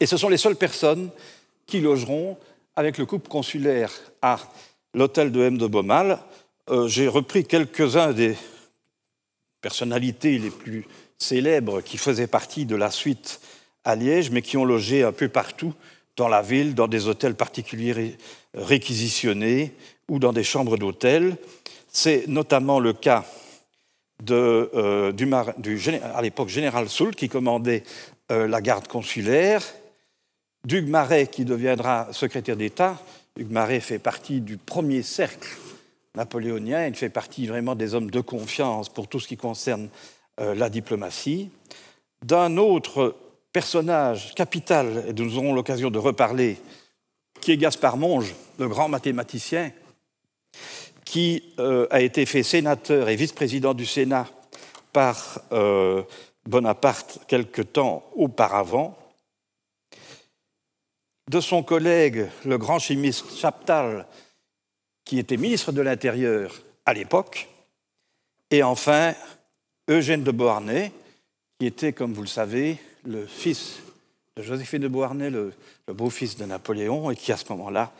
B: Et ce sont les seules personnes qui logeront avec le couple consulaire à l'hôtel de M de Beaumal, euh, j'ai repris quelques-uns des personnalités les plus célèbres qui faisaient partie de la suite à Liège, mais qui ont logé un peu partout dans la ville, dans des hôtels particuliers réquisitionnés ou dans des chambres d'hôtel. C'est notamment le cas de, euh, du, à l'époque général Soult qui commandait euh, la garde consulaire d'Hugues Marais, qui deviendra secrétaire d'État, Hugues Marais fait partie du premier cercle napoléonien, il fait partie vraiment des hommes de confiance pour tout ce qui concerne euh, la diplomatie. D'un autre personnage capital, et nous aurons l'occasion de reparler, qui est Gaspard Monge, le grand mathématicien, qui euh, a été fait sénateur et vice-président du Sénat par euh, Bonaparte quelque temps auparavant, de son collègue, le grand chimiste Chaptal, qui était ministre de l'Intérieur à l'époque, et enfin Eugène de Beauharnais, qui était, comme vous le savez, le fils de Joséphine de Beauharnais, le, beau-fils de Napoléon, et qui à ce moment-là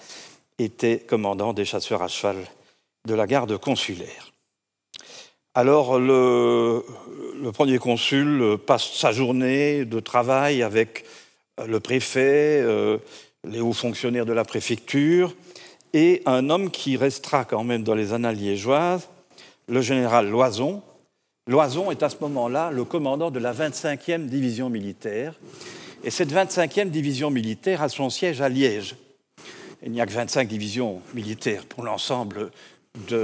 B: était commandant des chasseurs à cheval de la garde consulaire. Alors le premier consul passe sa journée de travail avec le préfet, euh, les hauts fonctionnaires de la préfecture, et un homme qui restera quand même dans les annales liégeoises, le général Loison. Loison est à ce moment-là le commandant de la 25e division militaire. Et cette 25e division militaire a son siège à Liège. Il n'y a que 25 divisions militaires pour l'ensemble du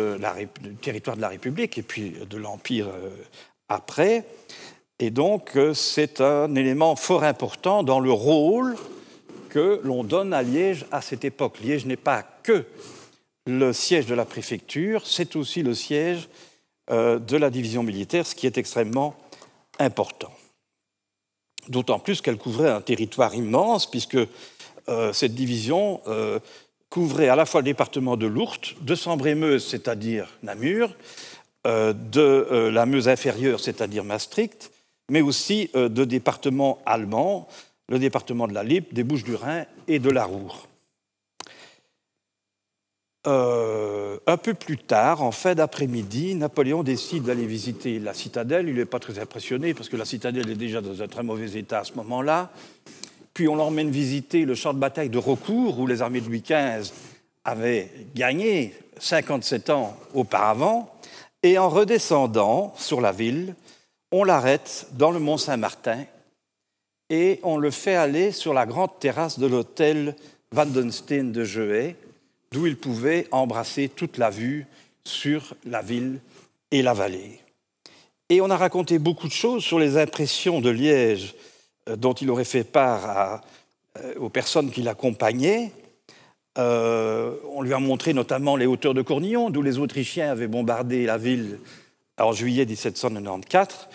B: territoire de la République et puis de l'Empire euh, après. Et donc, euh, c'est un élément fort important dans le rôle que l'on donne à Liège à cette époque. Liège n'est pas que le siège de la préfecture, c'est aussi le siège euh, de la division militaire, ce qui est extrêmement important. D'autant plus qu'elle couvrait un territoire immense, puisque euh, cette division couvrait à la fois le département de l'Ourthe, de sambre meuse c'est-à-dire Namur, de la Meuse inférieure, c'est-à-dire Maastricht, mais aussi euh, de départements allemands, le département de la Lippe, des Bouches-du-Rhin et de la Roure. Euh, un peu plus tard, en fin d'après-midi, Napoléon décide d'aller visiter la citadelle. Il n'est pas très impressionné parce que la citadelle est déjà dans un très mauvais état à ce moment-là. Puis on l'emmène visiter le champ de bataille de recours, où les armées de Louis XV avaient gagné 57 ans auparavant. Et en redescendant sur la ville, on l'arrête dans le Mont Saint-Martin et on le fait aller sur la grande terrasse de l'hôtel Vandenstein de Jeuet, d'où il pouvait embrasser toute la vue sur la ville et la vallée. Et on a raconté beaucoup de choses sur les impressions de Liège euh, dont il aurait fait part euh, aux personnes qui l'accompagnaient. Euh, on lui a montré notamment les hauteurs de Cornillon, d'où les Autrichiens avaient bombardé la ville en juillet 1794.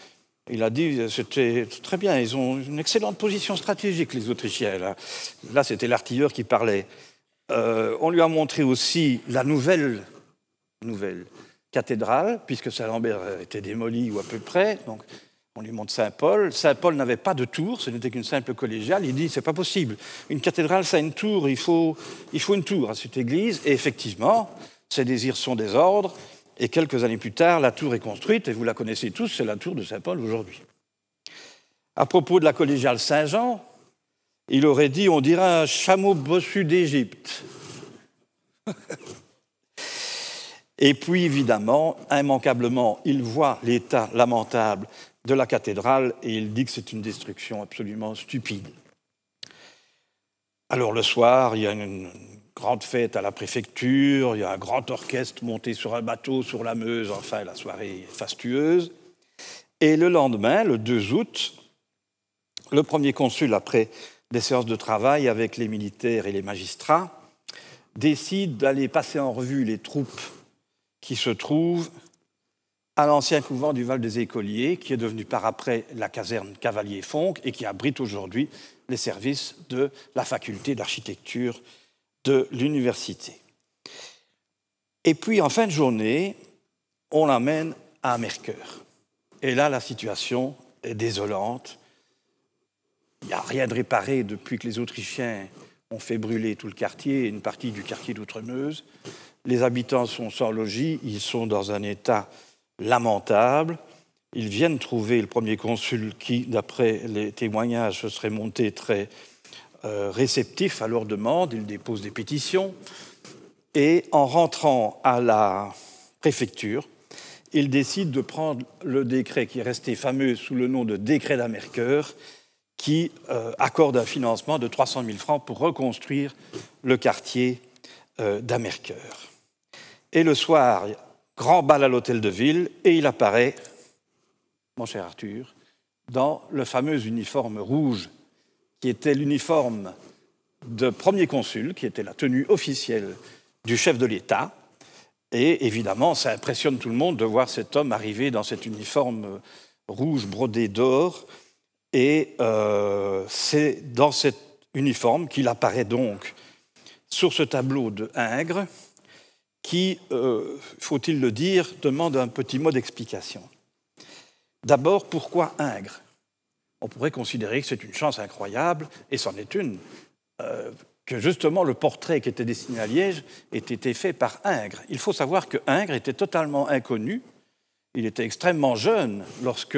B: Il a dit, c'était très bien, ils ont une excellente position stratégique, les Autrichiens. Là, c'était l'artilleur qui parlait. Euh, on lui a montré aussi la nouvelle, nouvelle cathédrale, puisque Saint-Lambert était démoli ou à peu près. Donc, on lui montre Saint-Paul. Saint-Paul n'avait pas de tour, ce n'était qu'une simple collégiale. Il dit, c'est pas possible. Une cathédrale, ça a une tour, il faut, il faut une tour à cette église. Et effectivement, ses désirs sont des ordres. Et quelques années plus tard, la tour est construite, et vous la connaissez tous, c'est la tour de Saint-Paul aujourd'hui. À propos de la collégiale Saint-Jean, il aurait dit on dirait un chameau bossu d'Égypte. et puis, évidemment, immanquablement, il voit l'état lamentable de la cathédrale et il dit que c'est une destruction absolument stupide. Alors le soir, il y a une grande fête à la préfecture, il y a un grand orchestre monté sur un bateau sur la Meuse, enfin la soirée est fastueuse. Et le lendemain, le 2 août, le premier consul, après des séances de travail avec les militaires et les magistrats, décide d'aller passer en revue les troupes qui se trouvent à l'ancien couvent du Val des Écoliers, qui est devenu par après la caserne cavalier Fonc et qui abrite aujourd'hui les services de la faculté d'architecture de l'université. Et puis, en fin de journée, on l'amène à Mercœur. Et là, la situation est désolante. Il n'y a rien de réparé depuis que les Autrichiens ont fait brûler tout le quartier, une partie du quartier d'Outremeuse. Les habitants sont sans logis, ils sont dans un état lamentable. Ils viennent trouver le premier consul qui, d'après les témoignages, se serait monté très euh, réceptif à leur demande, il dépose des pétitions, et en rentrant à la préfecture, il décide de prendre le décret qui est resté fameux sous le nom de décret d'Amercoeur, qui euh, accorde un financement de 300 000 francs pour reconstruire le quartier euh, Et le soir, grand bal à l'hôtel de ville, et il apparaît, mon cher Arthur, dans le fameux uniforme rouge qui était l'uniforme de premier consul, qui était la tenue officielle du chef de l'État. Et évidemment, ça impressionne tout le monde de voir cet homme arriver dans cet uniforme rouge brodé d'or. Et euh, c'est dans cet uniforme qu'il apparaît donc sur ce tableau de Ingres, qui, euh, faut-il le dire, demande un petit mot d'explication. D'abord, pourquoi Ingres on pourrait considérer que c'est une chance incroyable, et c'en est une, euh, que justement le portrait qui était dessiné à Liège ait été fait par Ingres. Il faut savoir que Ingres était totalement inconnu, il était extrêmement jeune lorsque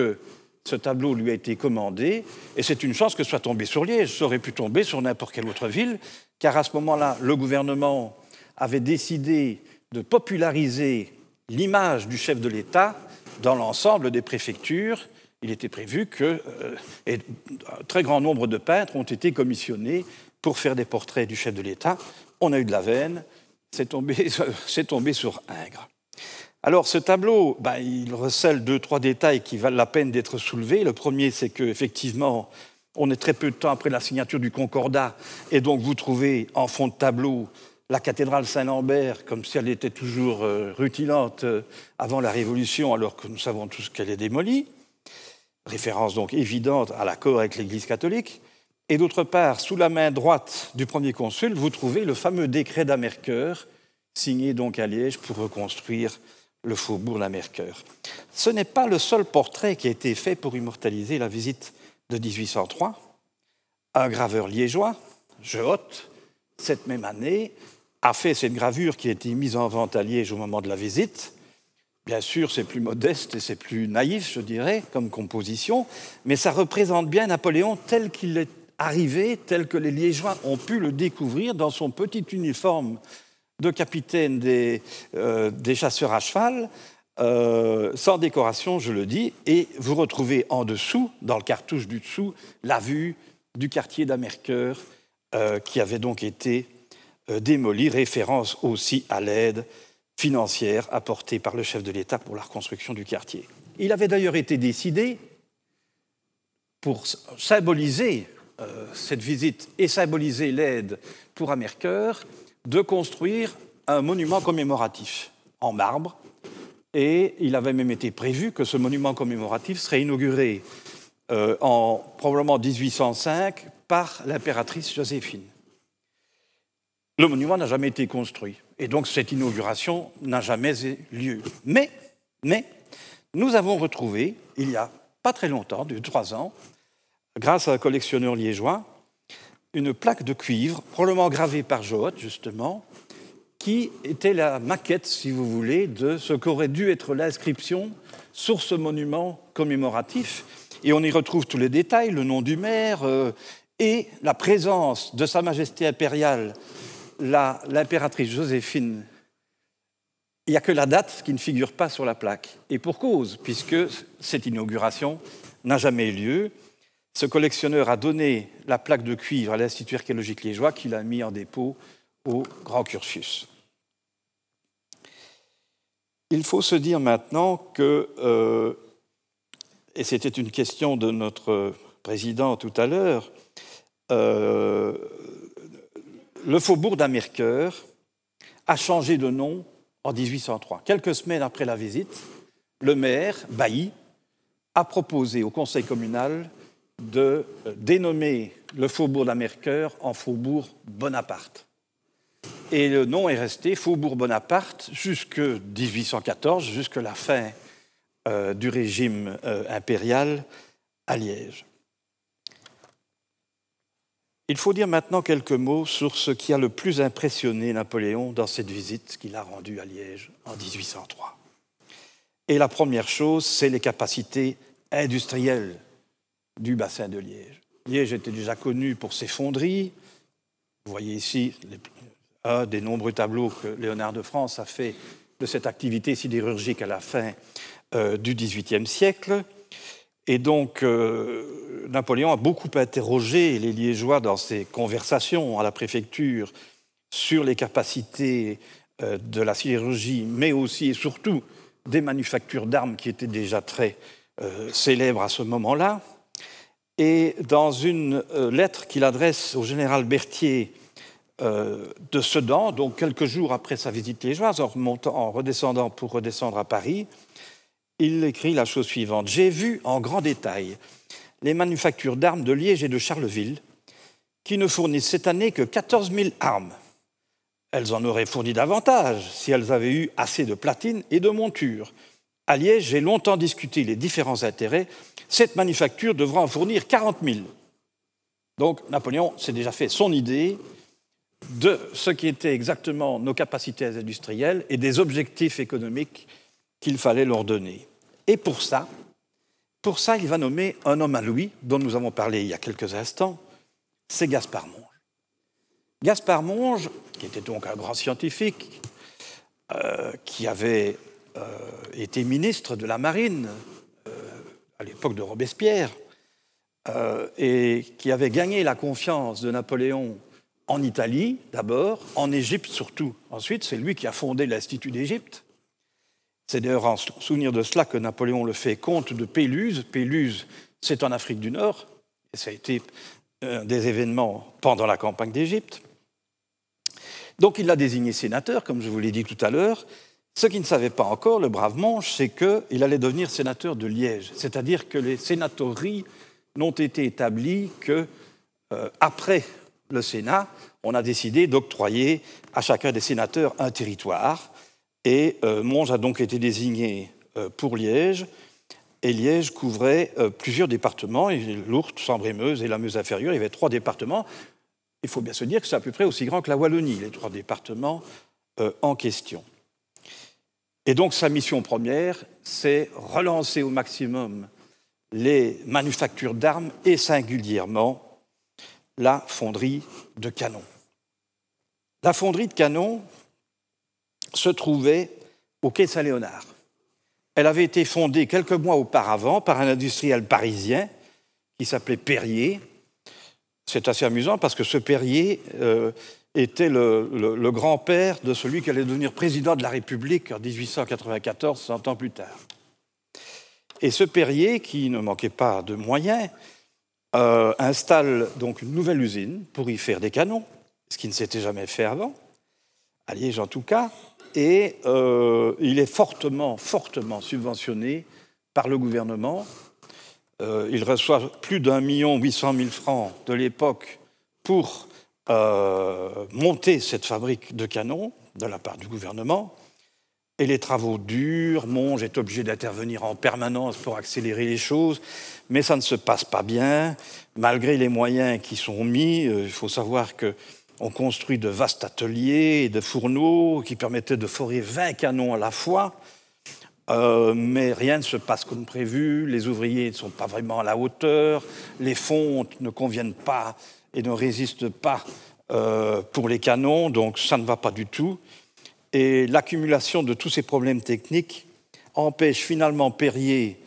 B: ce tableau lui a été commandé, et c'est une chance que ce soit tombé sur Liège, ça aurait pu tomber sur n'importe quelle autre ville, car à ce moment-là, le gouvernement avait décidé de populariser l'image du chef de l'État dans l'ensemble des préfectures il était prévu que euh, un très grand nombre de peintres ont été commissionnés pour faire des portraits du chef de l'État. On a eu de la veine, c'est tombé, sur Ingres. Alors ce tableau, ben, il recèle deux, trois détails qui valent la peine d'être soulevés. Le premier, c'est qu'effectivement, on est très peu de temps après la signature du Concordat, et donc vous trouvez en fond de tableau la cathédrale Saint-Lambert, comme si elle était toujours euh, rutilante euh, avant la Révolution, alors que nous savons tous qu'elle est démolie référence donc évidente à l'accord avec l'Église catholique, et d'autre part, sous la main droite du premier consul, vous trouvez le fameux décret d'Amercoeur, signé donc à Liège pour reconstruire le faubourg d'Amercoeur. Ce n'est pas le seul portrait qui a été fait pour immortaliser la visite de 1803. Un graveur liégeois, Jehotte, cette même année, a fait cette gravure qui a été mise en vente à Liège au moment de la visite, Bien sûr, c'est plus modeste et c'est plus naïf, je dirais, comme composition, mais ça représente bien Napoléon tel qu'il est arrivé, tel que les Liégeois ont pu le découvrir dans son petit uniforme de capitaine des, euh, chasseurs à cheval, euh, sans décoration, je le dis, et vous retrouvez en dessous, dans le cartouche du dessous, la vue du quartier d'Amercœur, euh, qui avait donc été démoli, référence aussi à l'aide financière apportée par le chef de l'État pour la reconstruction du quartier. Il avait d'ailleurs été décidé, pour symboliser euh, cette visite et symboliser l'aide pour Amercœur, de construire un monument commémoratif en marbre. Et il avait même été prévu que ce monument commémoratif serait inauguré euh, en probablement 1805 par l'impératrice Joséphine. Le monument n'a jamais été construit. Et donc cette inauguration n'a jamais eu lieu. Mais, mais, nous avons retrouvé, il y a pas très longtemps, a trois ans, grâce à un collectionneur liégeois, une plaque de cuivre, probablement gravée par Joot, justement, qui était la maquette, si vous voulez, de ce qu'aurait dû être l'inscription sur ce monument commémoratif. Et on y retrouve tous les détails, le nom du maire euh, et la présence de Sa Majesté impériale l'impératrice Joséphine, il n'y a que la date qui ne figure pas sur la plaque. Et pour cause, puisque cette inauguration n'a jamais eu lieu. Ce collectionneur a donné la plaque de cuivre à l'Institut archéologique liégeois qu'il a mis en dépôt au Grand Cursus. Il faut se dire maintenant que, euh, et c'était une question de notre président tout à l'heure, euh, le faubourg d'Amercœur a changé de nom en 1803. Quelques semaines après la visite, le maire, Bailly, a proposé au conseil communal de euh, dénommer le faubourg d'Amercœur en faubourg Bonaparte. Et le nom est resté faubourg Bonaparte jusque 1814, jusque la fin euh, du régime euh, impérial à Liège. Il faut dire maintenant quelques mots sur ce qui a le plus impressionné Napoléon dans cette visite qu'il a rendue à Liège en 1803. Et la première chose, c'est les capacités industrielles du bassin de Liège. Liège était déjà connu pour ses fonderies. Vous voyez ici un des nombreux tableaux que Léonard de France a fait de cette activité sidérurgique à la fin euh, du du XVIIIe siècle. Et donc, euh, Napoléon a beaucoup interrogé les Liégeois dans ses conversations à la préfecture sur les capacités euh, de la chirurgie, mais aussi et surtout des manufactures d'armes qui étaient déjà très euh, célèbres à ce moment-là. Et dans une lettre qu'il adresse au général Berthier de Sedan, donc quelques jours après sa visite liégeoise, en redescendant pour redescendre à Paris, il écrit la chose suivante. J'ai vu en grand détail les manufactures d'armes de Liège et de Charleville, qui ne fournissent cette année que 14 000 armes. Elles en auraient fourni davantage si elles avaient eu assez de platine et de montures. À Liège, j'ai longtemps discuté les différents intérêts. Cette manufacture devra en fournir 40 000. Donc Napoléon s'est déjà fait son idée de ce qui était exactement nos capacités industrielles et des objectifs économiques qu'il fallait leur donner. Et pour ça, pour ça, il va nommer un homme à lui, dont nous avons parlé il y a quelques instants, c'est Gaspard Monge. Gaspard Monge, qui était donc un grand scientifique, euh, qui avait euh, été ministre de la Marine euh, à l'époque de Robespierre, et qui avait gagné la confiance de Napoléon en Italie d'abord, en Égypte surtout. Ensuite, c'est lui qui a fondé l'Institut d'Égypte. C'est d'ailleurs en souvenir de cela que Napoléon le fait comte de Péluse. Péluse, c'est en Afrique du Nord, et ça a été des événements pendant la campagne d'Égypte. Donc il l'a désigné sénateur, comme je vous l'ai dit tout à l'heure. Ce qu'il ne savait pas encore, le brave manche, c'est qu'il allait devenir sénateur de Liège, c'est-à-dire que les sénatories n'ont été établies que euh, après le Sénat. On a décidé d'octroyer à chacun des sénateurs un territoire. Et euh, Monge a donc été désigné euh, pour Liège. Et Liège couvrait euh, plusieurs départements, l'Ourthe, Sambre-et-Meuse et la Meuse inférieure. Il y avait trois départements. Il faut bien se dire que c'est à peu près aussi grand que la Wallonie, les trois départements en question. Et donc sa mission première, c'est relancer au maximum les manufactures d'armes et singulièrement la fonderie de canons. La fonderie de canons, se trouvait au quai de Saint-Léonard. Elle avait été fondée quelques mois auparavant par un industriel parisien qui s'appelait Perrier. C'est assez amusant parce que ce Perrier euh, était le, grand-père de celui qui allait devenir président de la République en 1894, 100 ans plus tard. Et ce Perrier, qui ne manquait pas de moyens, euh, installe donc une nouvelle usine pour y faire des canons, ce qui ne s'était jamais fait avant, à Liège en tout cas, et euh, il est fortement, fortement subventionné par le gouvernement. Euh, il reçoit plus d'un million huit cent mille francs de l'époque pour euh, monter cette fabrique de canons de la part du gouvernement. Et les travaux durent, Monge est obligé d'intervenir en permanence pour accélérer les choses, mais ça ne se passe pas bien, malgré les moyens qui sont mis. Il faut savoir que on construit de vastes ateliers et de fourneaux qui permettaient de forer 20 canons à la fois. Euh, mais rien ne se passe comme prévu, les ouvriers ne sont pas vraiment à la hauteur, les fontes ne conviennent pas et ne résistent pas euh, pour les canons, donc ça ne va pas du tout. Et l'accumulation de tous ces problèmes techniques empêche finalement Perrier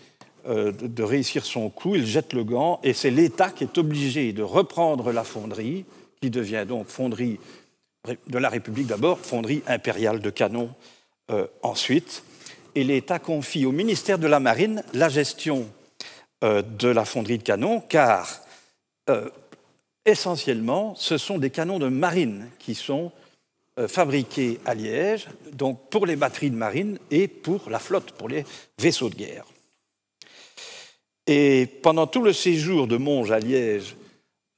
B: euh, de réussir son coup, il jette le gant, et c'est l'État qui est obligé de reprendre la fonderie, qui devient donc fonderie de la République d'abord, fonderie impériale de canons euh, ensuite. Et l'État confie au ministère de la Marine la gestion euh, de la fonderie de canons, car euh, essentiellement, ce sont des canons de marine qui sont fabriqués à Liège, donc pour les batteries de marine et pour la flotte, pour les vaisseaux de guerre. Et pendant tout le séjour de Monge à Liège,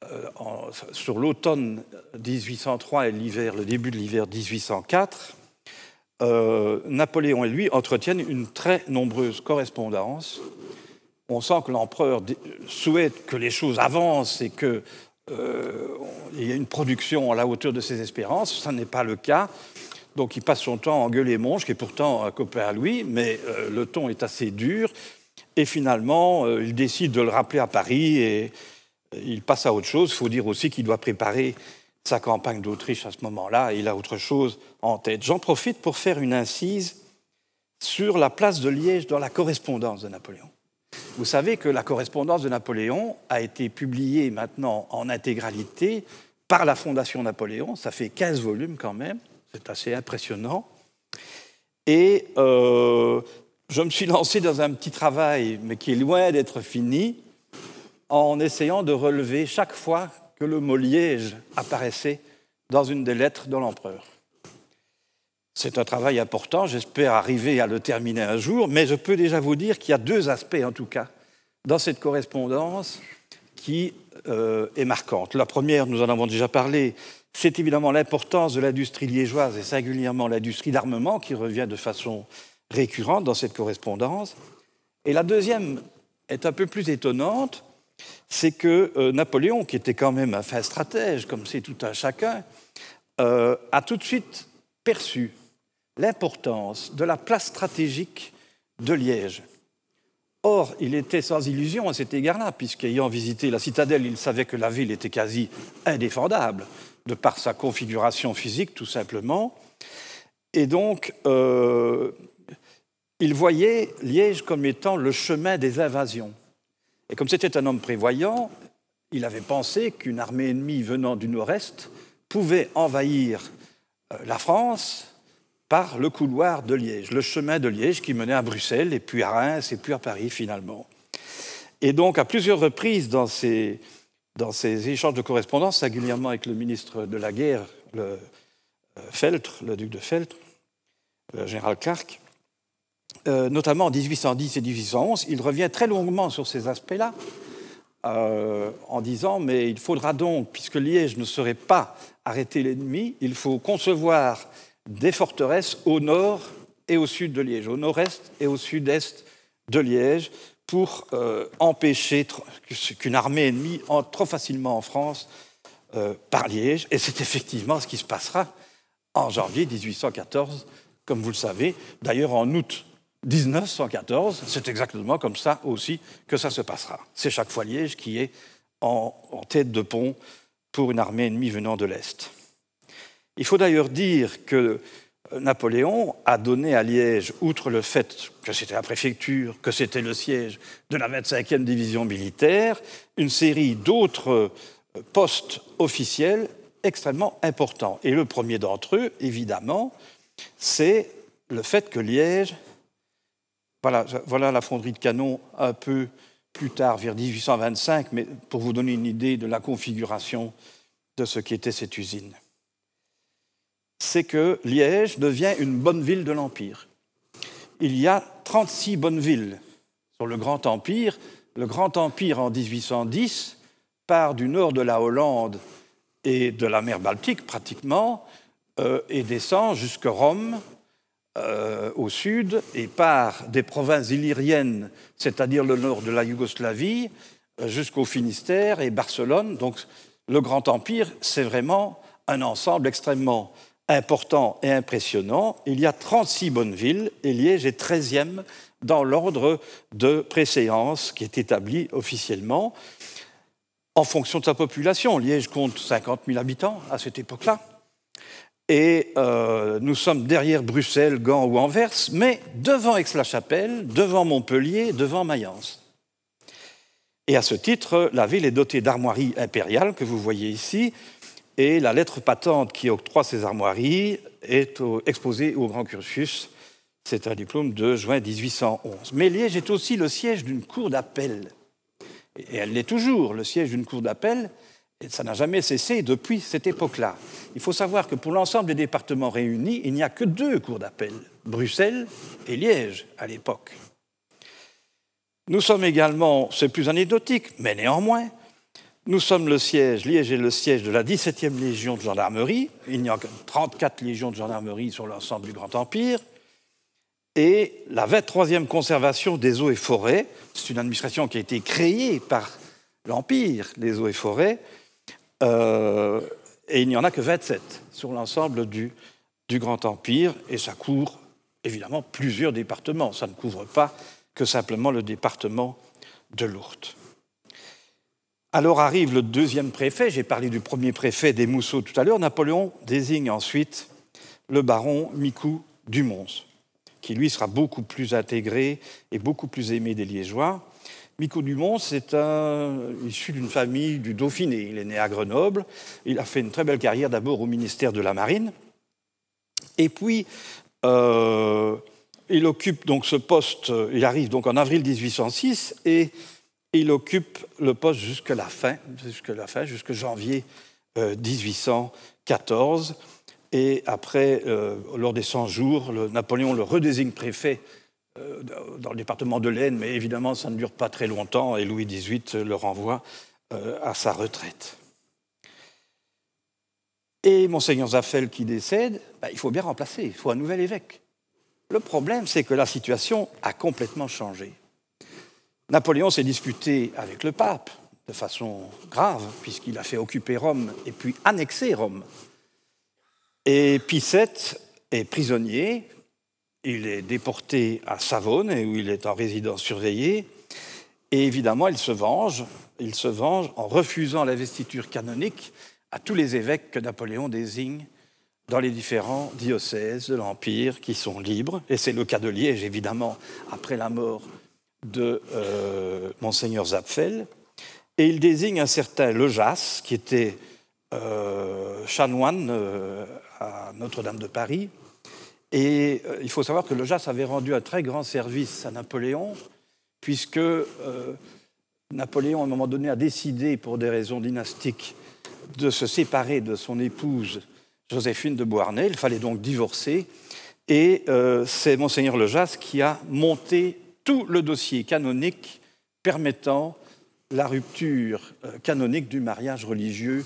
B: euh, en, sur l'automne 1803 et l'hiver, le début de l'hiver 1804, euh, Napoléon et lui entretiennent une très nombreuse correspondance. On sent que l'empereur souhaite que les choses avancent et qu'il euh, y ait une production à la hauteur de ses espérances. Ça n'est pas le cas. Donc il passe son temps à engueuler Monge, qui est pourtant un copain à lui, mais le ton est assez dur. Et finalement, il décide de le rappeler à Paris et il passe à autre chose. Il faut dire aussi qu'il doit préparer sa campagne d'Autriche à ce moment-là. Il a autre chose en tête. J'en profite pour faire une incise sur la place de Liège dans la correspondance de Napoléon. Vous savez que la correspondance de Napoléon a été publiée maintenant en intégralité par la Fondation Napoléon. Ça fait 15 volumes quand même. C'est assez impressionnant. Et euh, je me suis lancé dans un petit travail, mais qui est loin d'être fini, en essayant de relever chaque fois que le mot Liège apparaissait dans une des lettres de l'empereur. C'est un travail important, j'espère arriver à le terminer un jour, mais je peux déjà vous dire qu'il y a deux aspects, en tout cas, dans cette correspondance qui euh, est marquante. La première, nous en avons déjà parlé, c'est évidemment l'importance de l'industrie liégeoise et singulièrement l'industrie d'armement qui revient de façon récurrente dans cette correspondance. Et la deuxième est un peu plus étonnante, c'est que euh, Napoléon, qui était quand même un fin stratège, comme c'est tout un chacun, euh, a tout de suite perçu l'importance de la place stratégique de Liège. Or, il était sans illusion à cet égard-là, puisqu'ayant visité la citadelle, il savait que la ville était quasi indéfendable, de par sa configuration physique, tout simplement. Et donc, euh, il voyait Liège comme étant le chemin des invasions. Et comme c'était un homme prévoyant, il avait pensé qu'une armée ennemie venant du nord-est pouvait envahir euh, la France par le couloir de Liège, le chemin de Liège qui menait à Bruxelles et puis à Reims et puis à Paris finalement. Et donc à plusieurs reprises dans ces, dans ces échanges de correspondance, singulièrement avec le ministre de la Guerre, le, euh, Feltre, le duc de Feltre, le général Clark, euh, notamment en 1810 et 1811, il revient très longuement sur ces aspects-là, euh, en disant Mais il faudra donc, puisque Liège ne serait pas arrêté l'ennemi, il faut concevoir des forteresses au nord et au sud de Liège, au nord-est et au sud-est de Liège, pour euh, empêcher qu'une armée ennemie entre trop facilement en France par Liège. Et c'est effectivement ce qui se passera en janvier 1814, comme vous le savez. D'ailleurs, en août 1914, c'est exactement comme ça aussi que ça se passera. C'est chaque fois Liège qui est en, tête de pont pour une armée ennemie venant de l'Est. Il faut d'ailleurs dire que euh, Napoléon a donné à Liège, outre le fait que c'était la préfecture, que c'était le siège de la 25e division militaire, une série d'autres euh, postes officiels extrêmement importants. Et le premier d'entre eux, évidemment, c'est le fait que Liège voilà, la fonderie de canon un peu plus tard, vers 1825, mais pour vous donner une idée de la configuration de ce était cette usine. C'est que Liège devient une bonne ville de l'Empire. Il y a 36 bonnes villes sur le Grand Empire. Le Grand Empire, en 1810, part du nord de la Hollande et de la mer Baltique, pratiquement, euh, et descend jusqu'à Rome, euh, au sud et par des provinces illyriennes, c'est-à-dire le nord de la Yougoslavie, euh, jusqu'au Finistère et Barcelone. Donc le Grand Empire, c'est vraiment un ensemble extrêmement important et impressionnant. Il y a 36 bonnes villes et Liège est 13e dans l'ordre de préséance qui est établi officiellement en fonction de sa population. Liège compte 50 000 habitants à cette époque-là. Et euh, nous sommes derrière Bruxelles, Gand ou Anvers, mais devant Aix-la-Chapelle, devant Montpellier, devant Mayence. Et à ce titre, la ville est dotée d'armoiries impériales que vous voyez ici, et la lettre patente qui octroie ces armoiries est exposée au grand cursus. C'est un diplôme de juin 1811. Mais Liège est aussi le siège d'une cour d'appel. Et elle l'est toujours, le siège d'une cour d'appel et ça n'a jamais cessé depuis cette époque-là. Il faut savoir que pour l'ensemble des départements réunis, il n'y a que deux cours d'appel, Bruxelles et Liège à l'époque. Nous sommes également, c'est plus anecdotique, mais néanmoins, nous sommes le siège, Liège est le siège de la 17e Légion de gendarmerie. Il n'y a que 34 légions de gendarmerie sur l'ensemble du Grand Empire. Et la 23e conservation des eaux et forêts, c'est une administration qui a été créée par l'Empire, les eaux et forêts, euh, et il n'y en a que 27 sur l'ensemble du, Grand Empire, et ça couvre évidemment plusieurs départements. Ça ne couvre pas que simplement le département de Lourdes. Alors arrive le deuxième préfet, j'ai parlé du premier préfet des Mousseaux tout à l'heure, Napoléon désigne ensuite le baron Micou Dumont, qui lui sera beaucoup plus intégré et beaucoup plus aimé des Liégeois. Mico Dumont, c'est un issu d'une famille du Dauphiné. Il est né à Grenoble. Il a fait une très belle carrière d'abord au ministère de la Marine. Et puis, euh, il occupe donc ce poste. Il arrive donc en avril 1806 et il occupe le poste jusqu'à la fin, jusqu'à la fin, jusque janvier 1814. Euh, et après, euh, lors des 100 jours, Napoléon le redésigne préfet euh, dans le département de l'Aisne, mais évidemment, ça ne dure pas très longtemps et Louis XVIII le renvoie euh, à sa retraite. Et Monseigneur Zaffel qui décède, bah, il faut bien remplacer, il faut un nouvel évêque. Le problème, c'est que la situation a complètement changé. Napoléon s'est disputé avec le pape de façon grave, puisqu'il a fait occuper Rome et puis annexer Rome. Et Pisset est prisonnier, il est déporté à Savone, où il est en résidence surveillée. Et évidemment, il se venge. Il se venge en refusant l'investiture canonique à tous les évêques que Napoléon désigne dans les différents diocèses de l'Empire qui sont libres. Et c'est le cas de Liège, évidemment, après la mort de euh, monseigneur Zapfel. Et il désigne un certain Lejas, qui était euh, chanoine euh, à Notre-Dame de Paris, et euh, il faut savoir que Lojas avait rendu un très grand service à Napoléon, puisque euh, Napoléon, à un moment donné, a décidé, pour des raisons dynastiques, de se séparer de son épouse Joséphine de Beauharnais. Il fallait donc divorcer. Et euh, c'est Monseigneur Lejas qui a monté tout le dossier canonique permettant la rupture canonique du mariage religieux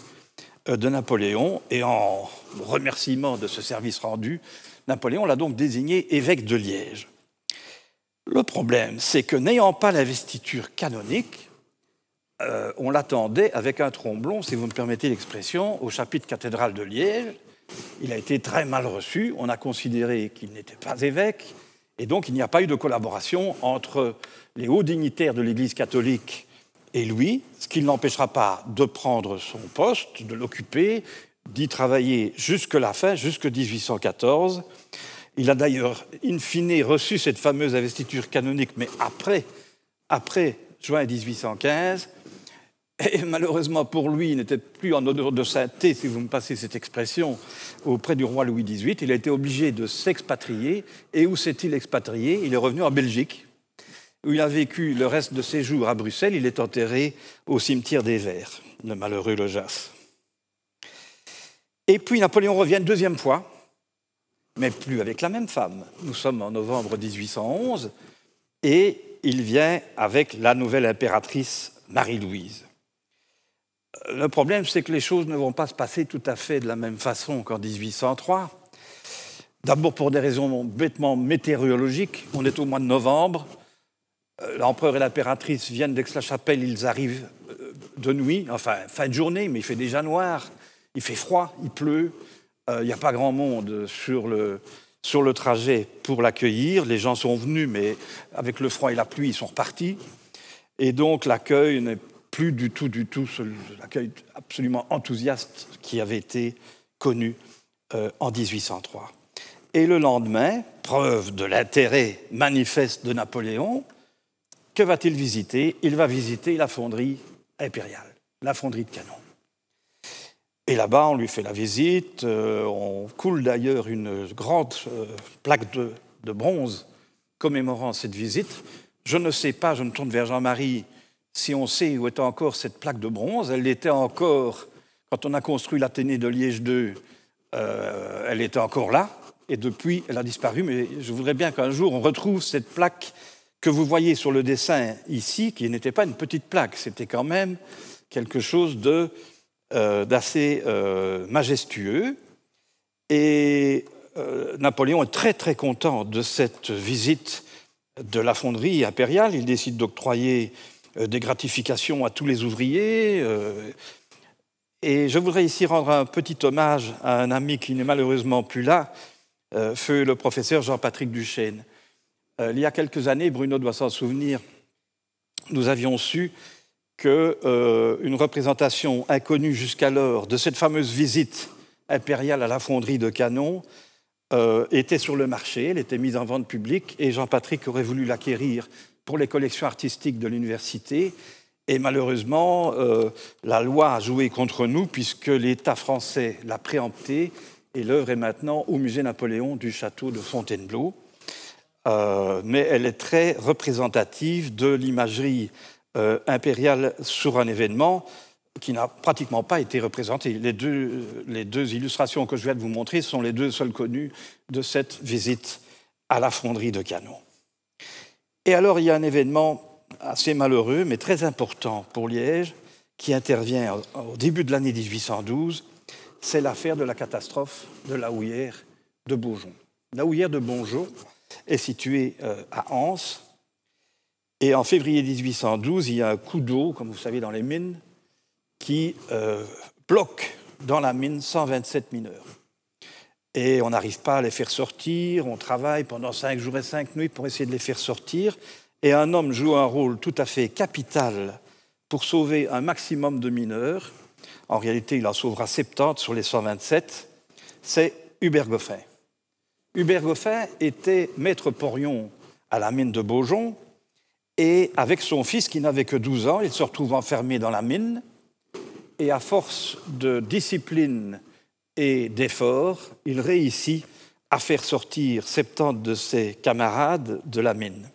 B: de Napoléon. Et en remerciement de ce service rendu, Napoléon l'a donc désigné évêque de Liège. Le problème, c'est que n'ayant pas l'investiture canonique, euh, on l'attendait avec un tromblon, si vous me permettez l'expression, au chapitre cathédral de Liège. Il a été très mal reçu, on a considéré qu'il n'était pas évêque, et donc il n'y a pas eu de collaboration entre les hauts dignitaires de l'Église catholique et lui, ce qui ne l'empêchera pas de prendre son poste, de l'occuper, d'y travailler jusque la fin, jusque 1814, il a d'ailleurs, in fine, reçu cette fameuse investiture canonique, mais après, après juin 1815. Et malheureusement pour lui, il n'était plus en odeur de sainteté, si vous me passez cette expression, auprès du roi Louis XVIII. Il a été obligé de s'expatrier. Et où s'est-il expatrié Il est revenu en Belgique, où il a vécu le reste de ses jours à Bruxelles. Il est enterré au cimetière des Verts, le malheureux Lojas. Et puis Napoléon revient une deuxième fois, mais plus avec la même femme. Nous sommes en novembre 1811 et il vient avec la nouvelle impératrice Marie-Louise. Le problème, c'est que les choses ne vont pas se passer tout à fait de la même façon qu'en 1803. D'abord pour des raisons bêtement météorologiques. On est au mois de novembre. Euh, l'empereur et l'impératrice viennent d'Aix-la-Chapelle. Ils arrivent euh, de nuit, enfin fin de journée, mais il fait déjà noir. Il fait froid, il pleut il euh, n'y a pas grand monde sur le, sur le trajet pour l'accueillir. Les gens sont venus, mais avec le froid et la pluie, ils sont repartis. Et donc l'accueil n'est plus du tout, du tout l'accueil absolument enthousiaste qui avait été connu euh, en 1803. Et le lendemain, preuve de l'intérêt manifeste de Napoléon, que va-t-il visiter Il va visiter la fonderie impériale, la fonderie de canon. Et là-bas, on lui fait la visite. Euh, on coule d'ailleurs une grande euh, plaque de, bronze commémorant cette visite. Je ne sais pas, je me tourne vers Jean-Marie, si on sait où était encore cette plaque de bronze. Elle était encore, quand on a construit l'Athénée de Liège 2, euh, elle était encore là. Et depuis, elle a disparu. Mais je voudrais bien qu'un jour, on retrouve cette plaque que vous voyez sur le dessin ici, qui n'était pas une petite plaque. C'était quand même quelque chose de euh, d'assez euh, majestueux. Et euh, Napoléon est très très content de cette visite de la fonderie impériale. Il décide d'octroyer des gratifications à tous les ouvriers. Et je voudrais ici rendre un petit hommage à un ami qui n'est malheureusement plus là, feu le professeur Jean-Patrick Duchesne. Il y a quelques années, Bruno doit s'en souvenir, nous avions su que euh, représentation inconnue jusqu'alors de cette fameuse visite impériale à la fonderie de Canon euh, était sur le marché, elle était mise en vente publique, et Jean-Patrick aurait voulu l'acquérir pour les collections artistiques de l'université. Et malheureusement, euh, la loi a joué contre nous puisque l'État français l'a préempté et l'œuvre est maintenant au musée Napoléon du château de Fontainebleau. mais elle est très représentative de l'imagerie euh, impérial impériale sur un événement qui n'a pratiquement pas été représenté. Les deux, illustrations que je viens de vous montrer sont les deux seules connues de cette visite à la fonderie de Canon. Et alors, il y a un événement assez malheureux, mais très important pour Liège, qui intervient au début de l'année 1812, c'est l'affaire de la catastrophe de la houillère de Beaujon. La houillère de Beaujon est située euh, à Anse, et en février 1812, il y a un coup d'eau, comme vous savez, dans les mines, qui euh, bloque dans la mine 127 mineurs. Et on n'arrive pas à les faire sortir, on travaille pendant cinq jours et cinq nuits pour essayer de les faire sortir. Et un homme joue un rôle tout à fait capital pour sauver un maximum de mineurs. En réalité, il en sauvera 70 sur les 127. C'est Hubert Goffin. Hubert Goffin était maître porion à la mine de Beaujon, et avec son fils qui n'avait que 12 ans, il se retrouve enfermé dans la mine. Et à force de discipline et d'efforts, il réussit à faire sortir 70 de ses camarades de la mine.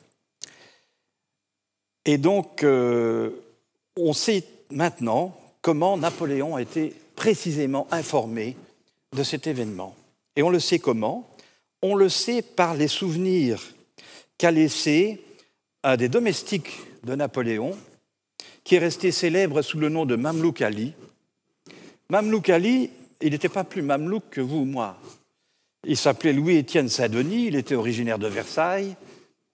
B: Et donc, euh, on sait maintenant comment Napoléon a été précisément informé de cet événement. Et on le sait comment On le sait par les souvenirs qu'a laissés un des domestiques de Napoléon, qui est resté célèbre sous le nom de Mamlouk Ali. Mamlouk Ali, il n'était pas plus Mamlouk que vous ou moi. Il s'appelait Louis-Étienne Saint-Denis, il était originaire de Versailles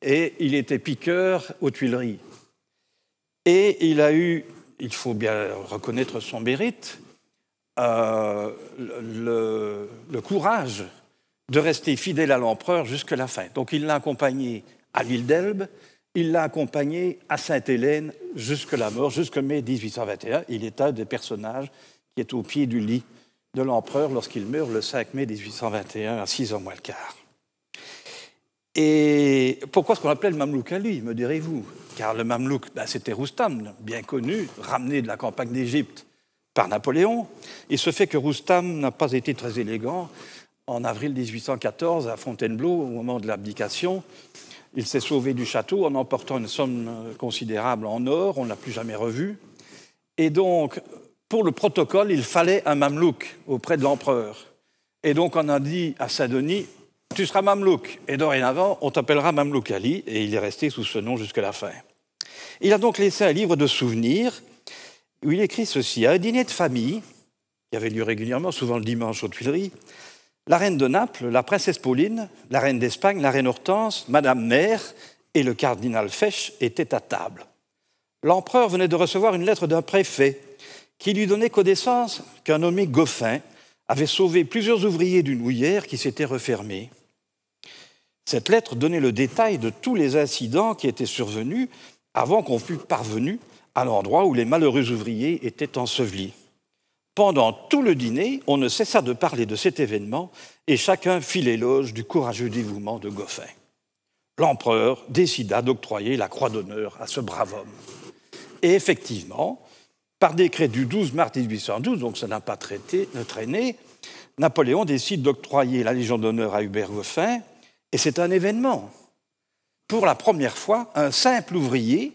B: et il était piqueur aux Tuileries. Et il a eu, il faut bien reconnaître son mérite, euh, le, le, courage de rester fidèle à l'empereur jusqu'à la fin. Donc il l'a accompagné à l'île d'Elbe, il l'a accompagné à Sainte-Hélène jusqu'à la mort, jusqu'en mai 1821. Il est un des personnages qui est au pied du lit de l'empereur lorsqu'il meurt le 5 mai 1821 à 6 ans moins le quart. Et pourquoi ce qu'on appelle le Mamelouk lui, me direz-vous Car le Mamelouk, ben, c'était Roustam, bien connu, ramené de la campagne d'Égypte par Napoléon. Et ce fait que Roustam n'a pas été très élégant. En avril 1814, à Fontainebleau, au moment de l'abdication, il s'est sauvé du château en emportant une somme euh, considérable en or, on ne l'a plus jamais revu. Et donc, pour le protocole, il fallait un mamelouk auprès de l'empereur. Et donc, on a dit à Saint-Denis, tu seras mamelouk. Et dorénavant, on t'appellera mamelouk Ali, et il est resté sous ce nom jusqu'à la fin. Il a donc laissé un livre de souvenirs où il écrit ceci. À un dîner de famille, qui avait lieu régulièrement, souvent le dimanche aux Tuileries, la reine de Naples, la princesse Pauline, la reine d'Espagne, la reine Hortense, Madame Mère et le cardinal Fesch étaient à table. L'empereur venait de recevoir une lettre d'un préfet qui lui donnait connaissance qu'un nommé Goffin avait sauvé plusieurs ouvriers d'une houillère qui s'était refermée. Cette lettre donnait le détail de tous les incidents qui étaient survenus avant qu'on fût parvenu à l'endroit où les malheureux ouvriers étaient ensevelis. Pendant tout le dîner, on ne cessa de parler de cet événement et chacun fit l'éloge du courageux dévouement de Goffin. L'empereur décida d'octroyer la croix d'honneur à ce brave homme. Et effectivement, par décret du 12 mars 1812, donc ça n'a pas traîné, Napoléon décide d'octroyer la Légion d'honneur à Hubert Goffin, et c'est un événement. Pour la première fois, un simple ouvrier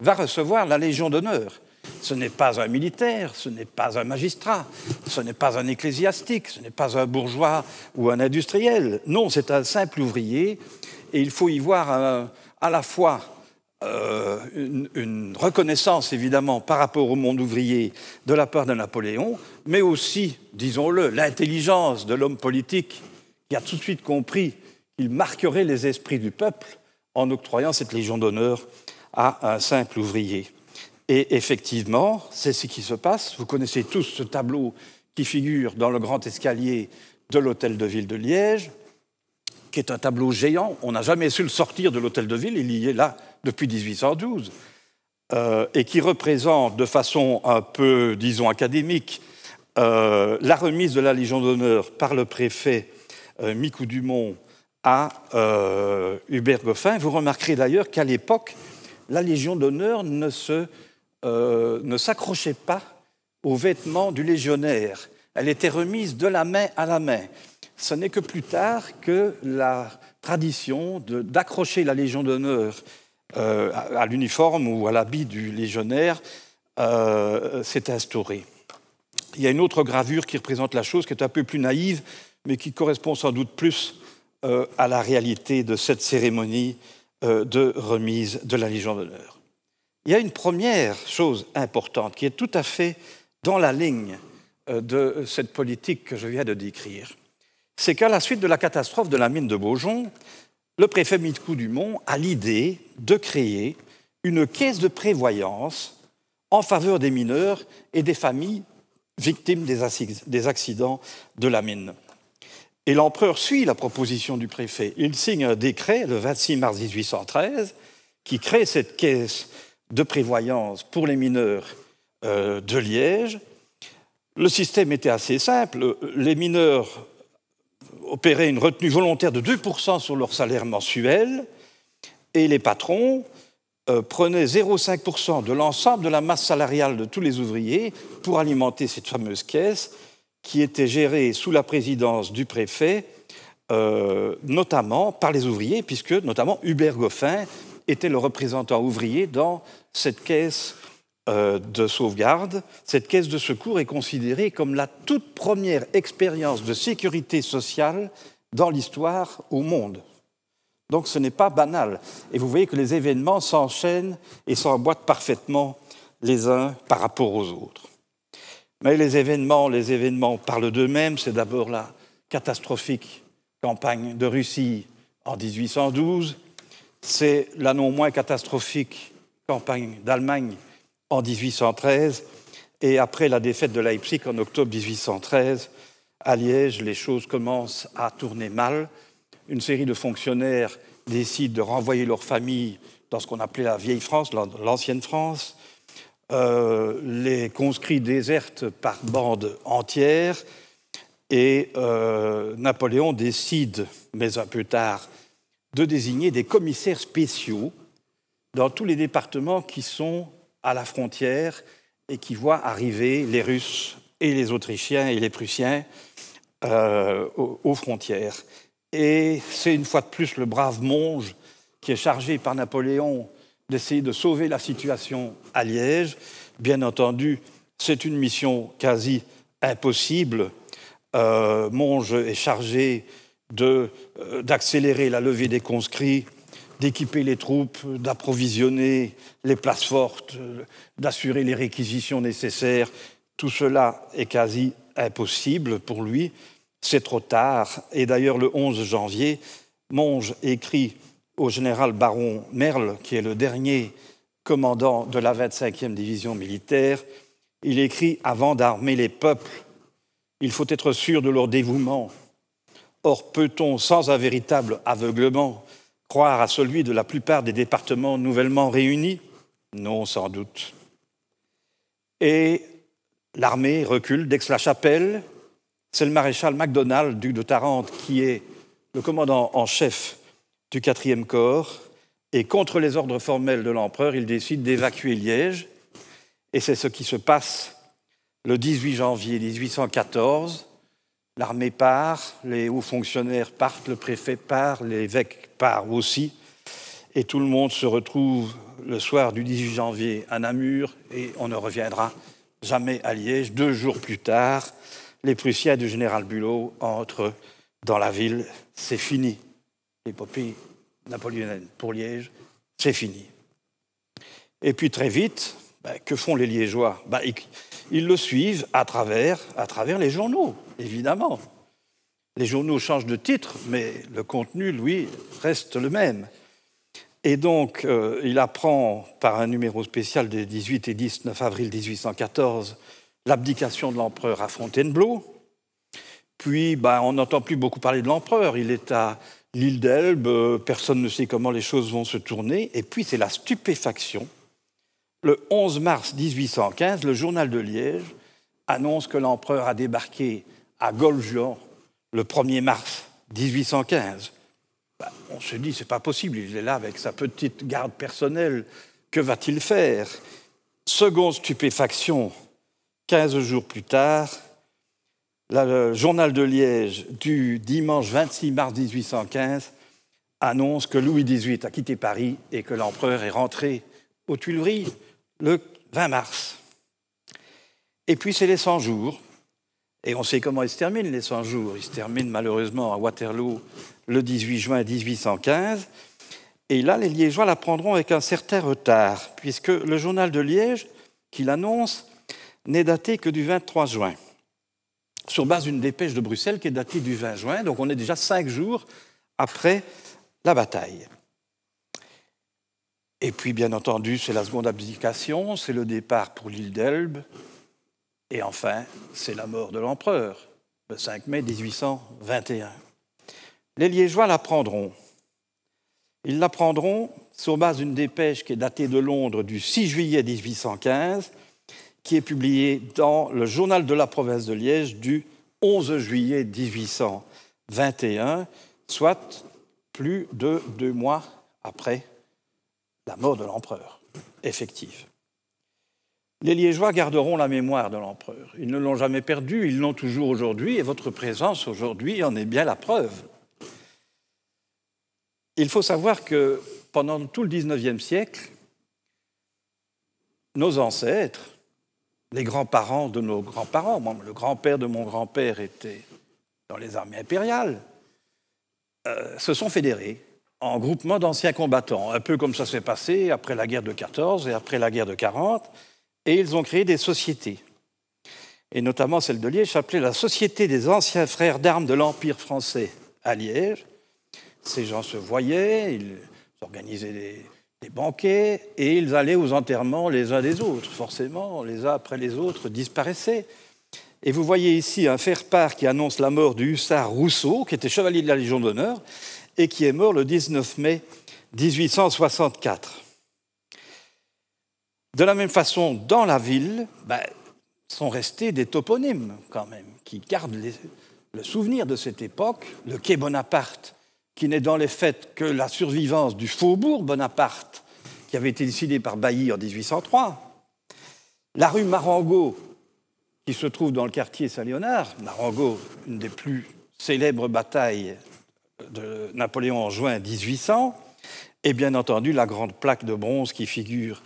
B: va recevoir la Légion d'honneur. Ce n'est pas un militaire, ce n'est pas un magistrat, ce n'est pas un ecclésiastique, ce n'est pas un bourgeois ou un industriel. Non, c'est un simple ouvrier et il faut y voir euh, à la fois euh, une, reconnaissance, évidemment, par rapport au monde ouvrier de la part de Napoléon, mais aussi, disons-le, l'intelligence de l'homme politique qui a tout de suite compris qu'il marquerait les esprits du peuple en octroyant cette Légion d'honneur à un simple ouvrier. Et effectivement, c'est ce qui se passe. Vous connaissez tous ce tableau qui figure dans le grand escalier de l'hôtel de ville de Liège, qui est un tableau géant. On n'a jamais su le sortir de l'hôtel de ville, il y est là depuis 1812, euh, et qui représente de façon un peu, disons, académique, euh, la remise de la Légion d'honneur par le préfet euh, Micou Dumont à Hubert Goffin. Vous remarquerez d'ailleurs qu'à l'époque, la Légion d'honneur ne se euh, ne s'accrochait pas aux vêtements du légionnaire. Elle était remise de la main à la main. Ce n'est que plus tard que la tradition d'accrocher la Légion d'honneur euh, à, l'uniforme ou à l'habit du légionnaire euh, s'est instaurée. Il y a une autre gravure qui représente la chose, qui est un peu plus naïve, mais qui correspond sans doute plus à la réalité de cette cérémonie de remise de la Légion d'honneur. Il y a une première chose importante qui est tout à fait dans la ligne euh, de cette politique que je viens de décrire. C'est qu'à la suite de la catastrophe de la mine de Beaujon, le préfet Mitkou Dumont a l'idée de créer une caisse de prévoyance en faveur des mineurs et des familles victimes des accidents de la mine. Et l'empereur suit la proposition du préfet. Il signe un décret le 26 mars 1813 qui crée cette caisse de prévoyance pour les mineurs euh, de Liège. Le système était assez simple. Les mineurs opéraient une retenue volontaire de 2% sur leur salaire mensuel et les patrons euh, prenaient 0,5% de l'ensemble de la masse salariale de tous les ouvriers pour alimenter cette fameuse caisse qui était gérée sous la présidence du préfet, euh, notamment par les ouvriers, puisque notamment Hubert Goffin était le représentant ouvrier dans cette caisse euh, de sauvegarde, cette caisse de secours est considérée comme la toute première expérience de sécurité sociale dans l'histoire au monde. Donc ce n'est pas banal. Et vous voyez que les événements s'enchaînent et s'emboîtent parfaitement les uns par rapport aux autres. Mais les événements, les événements parlent d'eux-mêmes. C'est d'abord la catastrophique campagne de Russie en 1812. C'est la non moins catastrophique campagne d'Allemagne en 1813 et après la défaite de Leipzig en octobre 1813, à Liège, les choses commencent à tourner mal. Une série de fonctionnaires décident de renvoyer leurs famille dans ce qu'on appelait la vieille France, l'ancienne France. Euh, les conscrits désertent par bandes entières et euh, Napoléon décide, mais un peu tard, de désigner des commissaires spéciaux dans tous les départements qui sont à la frontière et qui voient arriver les Russes et les Autrichiens et les Prussiens euh, aux, frontières. Et c'est une fois de plus le brave monge qui est chargé par Napoléon d'essayer de sauver la situation à Liège. Bien entendu, c'est une mission quasi impossible. Euh, monge est chargé euh, d'accélérer la levée des conscrits d'équiper les troupes, d'approvisionner les places fortes, d'assurer les réquisitions nécessaires. Tout cela est quasi impossible pour lui. C'est trop tard. Et d'ailleurs, le 11 janvier, Monge écrit au général baron Merle, qui est le dernier commandant de la 25e division militaire, il écrit Avant d'armer les peuples, il faut être sûr de leur dévouement. Or, peut-on, sans un véritable aveuglement, croire à celui de la plupart des départements nouvellement réunis Non, sans doute. Et l'armée recule d'Aix-la-Chapelle. C'est le maréchal MacDonald, duc de Tarente, qui est le commandant en chef du 4e corps. Et contre les ordres formels de l'empereur, il décide d'évacuer Liège. Et c'est ce qui se passe le 18 janvier 1814 L'armée part, les hauts fonctionnaires partent, le préfet part, l'évêque part aussi, et tout le monde se retrouve le soir du 18 janvier à Namur, et on ne reviendra jamais à Liège. Deux jours plus tard, les Prussiens du général Bulot entrent dans la ville, c'est fini. L'épopée napoléonienne pour Liège, c'est fini. Et puis très vite, ben, que font les Liégeois ben, ils le suivent à travers, à travers les journaux, évidemment. Les journaux changent de titre, mais le contenu, lui, reste le même. Et donc, euh, il apprend par un numéro spécial des 18 et 19 avril 1814 l'abdication de l'empereur à Fontainebleau. Puis, ben, on n'entend plus beaucoup parler de l'empereur. Il est à l'île d'Elbe, euh, personne ne sait comment les choses vont se tourner. Et puis, c'est la stupéfaction le 11 mars 1815, le journal de Liège annonce que l'empereur a débarqué à Golgian le 1er mars 1815. Bah, on se dit, c'est pas possible, il est là avec sa petite garde personnelle, que va-t-il faire Seconde stupéfaction, 15 jours plus tard, le journal de Liège du dimanche 26 mars 1815 annonce que Louis XVIII a quitté Paris et que l'empereur est rentré aux Tuileries le 20 mars. Et puis c'est les 100 jours. Et on sait comment ils se terminent, les 100 jours. Ils se terminent malheureusement à Waterloo le 18 juin 1815. Et là, les Liégeois l'apprendront avec un certain retard, puisque le journal de Liège, qui l'annonce, n'est daté que du 23 juin, sur base d'une dépêche de Bruxelles qui est datée du 20 juin. Donc on est déjà cinq jours après la bataille. Et puis, bien entendu, c'est la seconde abdication, c'est le départ pour l'île d'Elbe. Et enfin, c'est la mort de l'empereur, le 5 mai 1821. Les Liégeois l'apprendront. Ils l'apprendront sur base d'une dépêche qui est datée de Londres du 6 juillet 1815, qui est publiée dans le journal de la province de Liège du 11 juillet 1821, soit plus de deux mois après la mort de l'empereur, effective. Les Liégeois garderont la mémoire de l'empereur. Ils ne l'ont jamais perdue, ils l'ont toujours aujourd'hui, et votre présence aujourd'hui en est bien la preuve. Il faut savoir que pendant tout le 19e siècle, nos ancêtres, les grands-parents de nos grands-parents, le grand-père de mon grand-père était dans les armées impériales, euh, se sont fédérés en groupement d'anciens combattants, un peu comme ça s'est passé après la guerre de 14 et après la guerre de 40, et ils ont créé des sociétés. Et notamment celle de Liège s'appelait la Société des anciens frères d'armes de l'Empire français à Liège. Ces gens se voyaient, ils organisaient des, des banquets et ils allaient aux enterrements les uns des autres. Forcément, les uns après les autres disparaissaient. Et vous voyez ici un faire-part qui annonce la mort du hussard Rousseau, qui était chevalier de la Légion d'honneur et qui est mort le 19 mai 1864. De la même façon, dans la ville, ben, sont restés des toponymes quand même, qui gardent le souvenir de cette époque. Le quai Bonaparte, qui n'est dans les faits que la survivance du faubourg Bonaparte, qui avait été décidé par Bailly en 1803. La rue Marengo, qui se trouve dans le quartier Saint-Léonard, Marengo, une des plus célèbres batailles de Napoléon en juin 1800, et bien entendu la grande plaque de bronze qui figure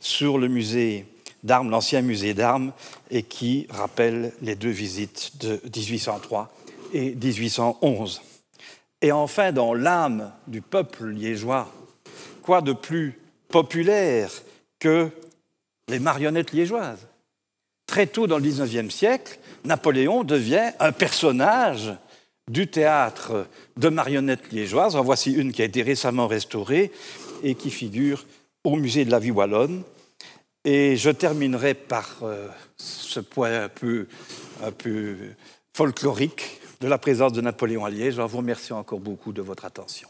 B: sur le musée d'armes, l'ancien musée d'armes, et qui rappelle les deux visites de 1803 et 1811. Et enfin, dans l'âme du peuple liégeois, quoi de plus populaire que les marionnettes liégeoises Très tôt dans le 19e siècle, Napoléon devient un personnage du théâtre de marionnettes liégeoises. En voici une qui a été récemment restaurée et qui figure au musée de la Vie Wallonne. Et je terminerai par euh, ce point un peu, un peu folklorique de la présence de Napoléon à Liège. Je vous remercie encore beaucoup de votre attention.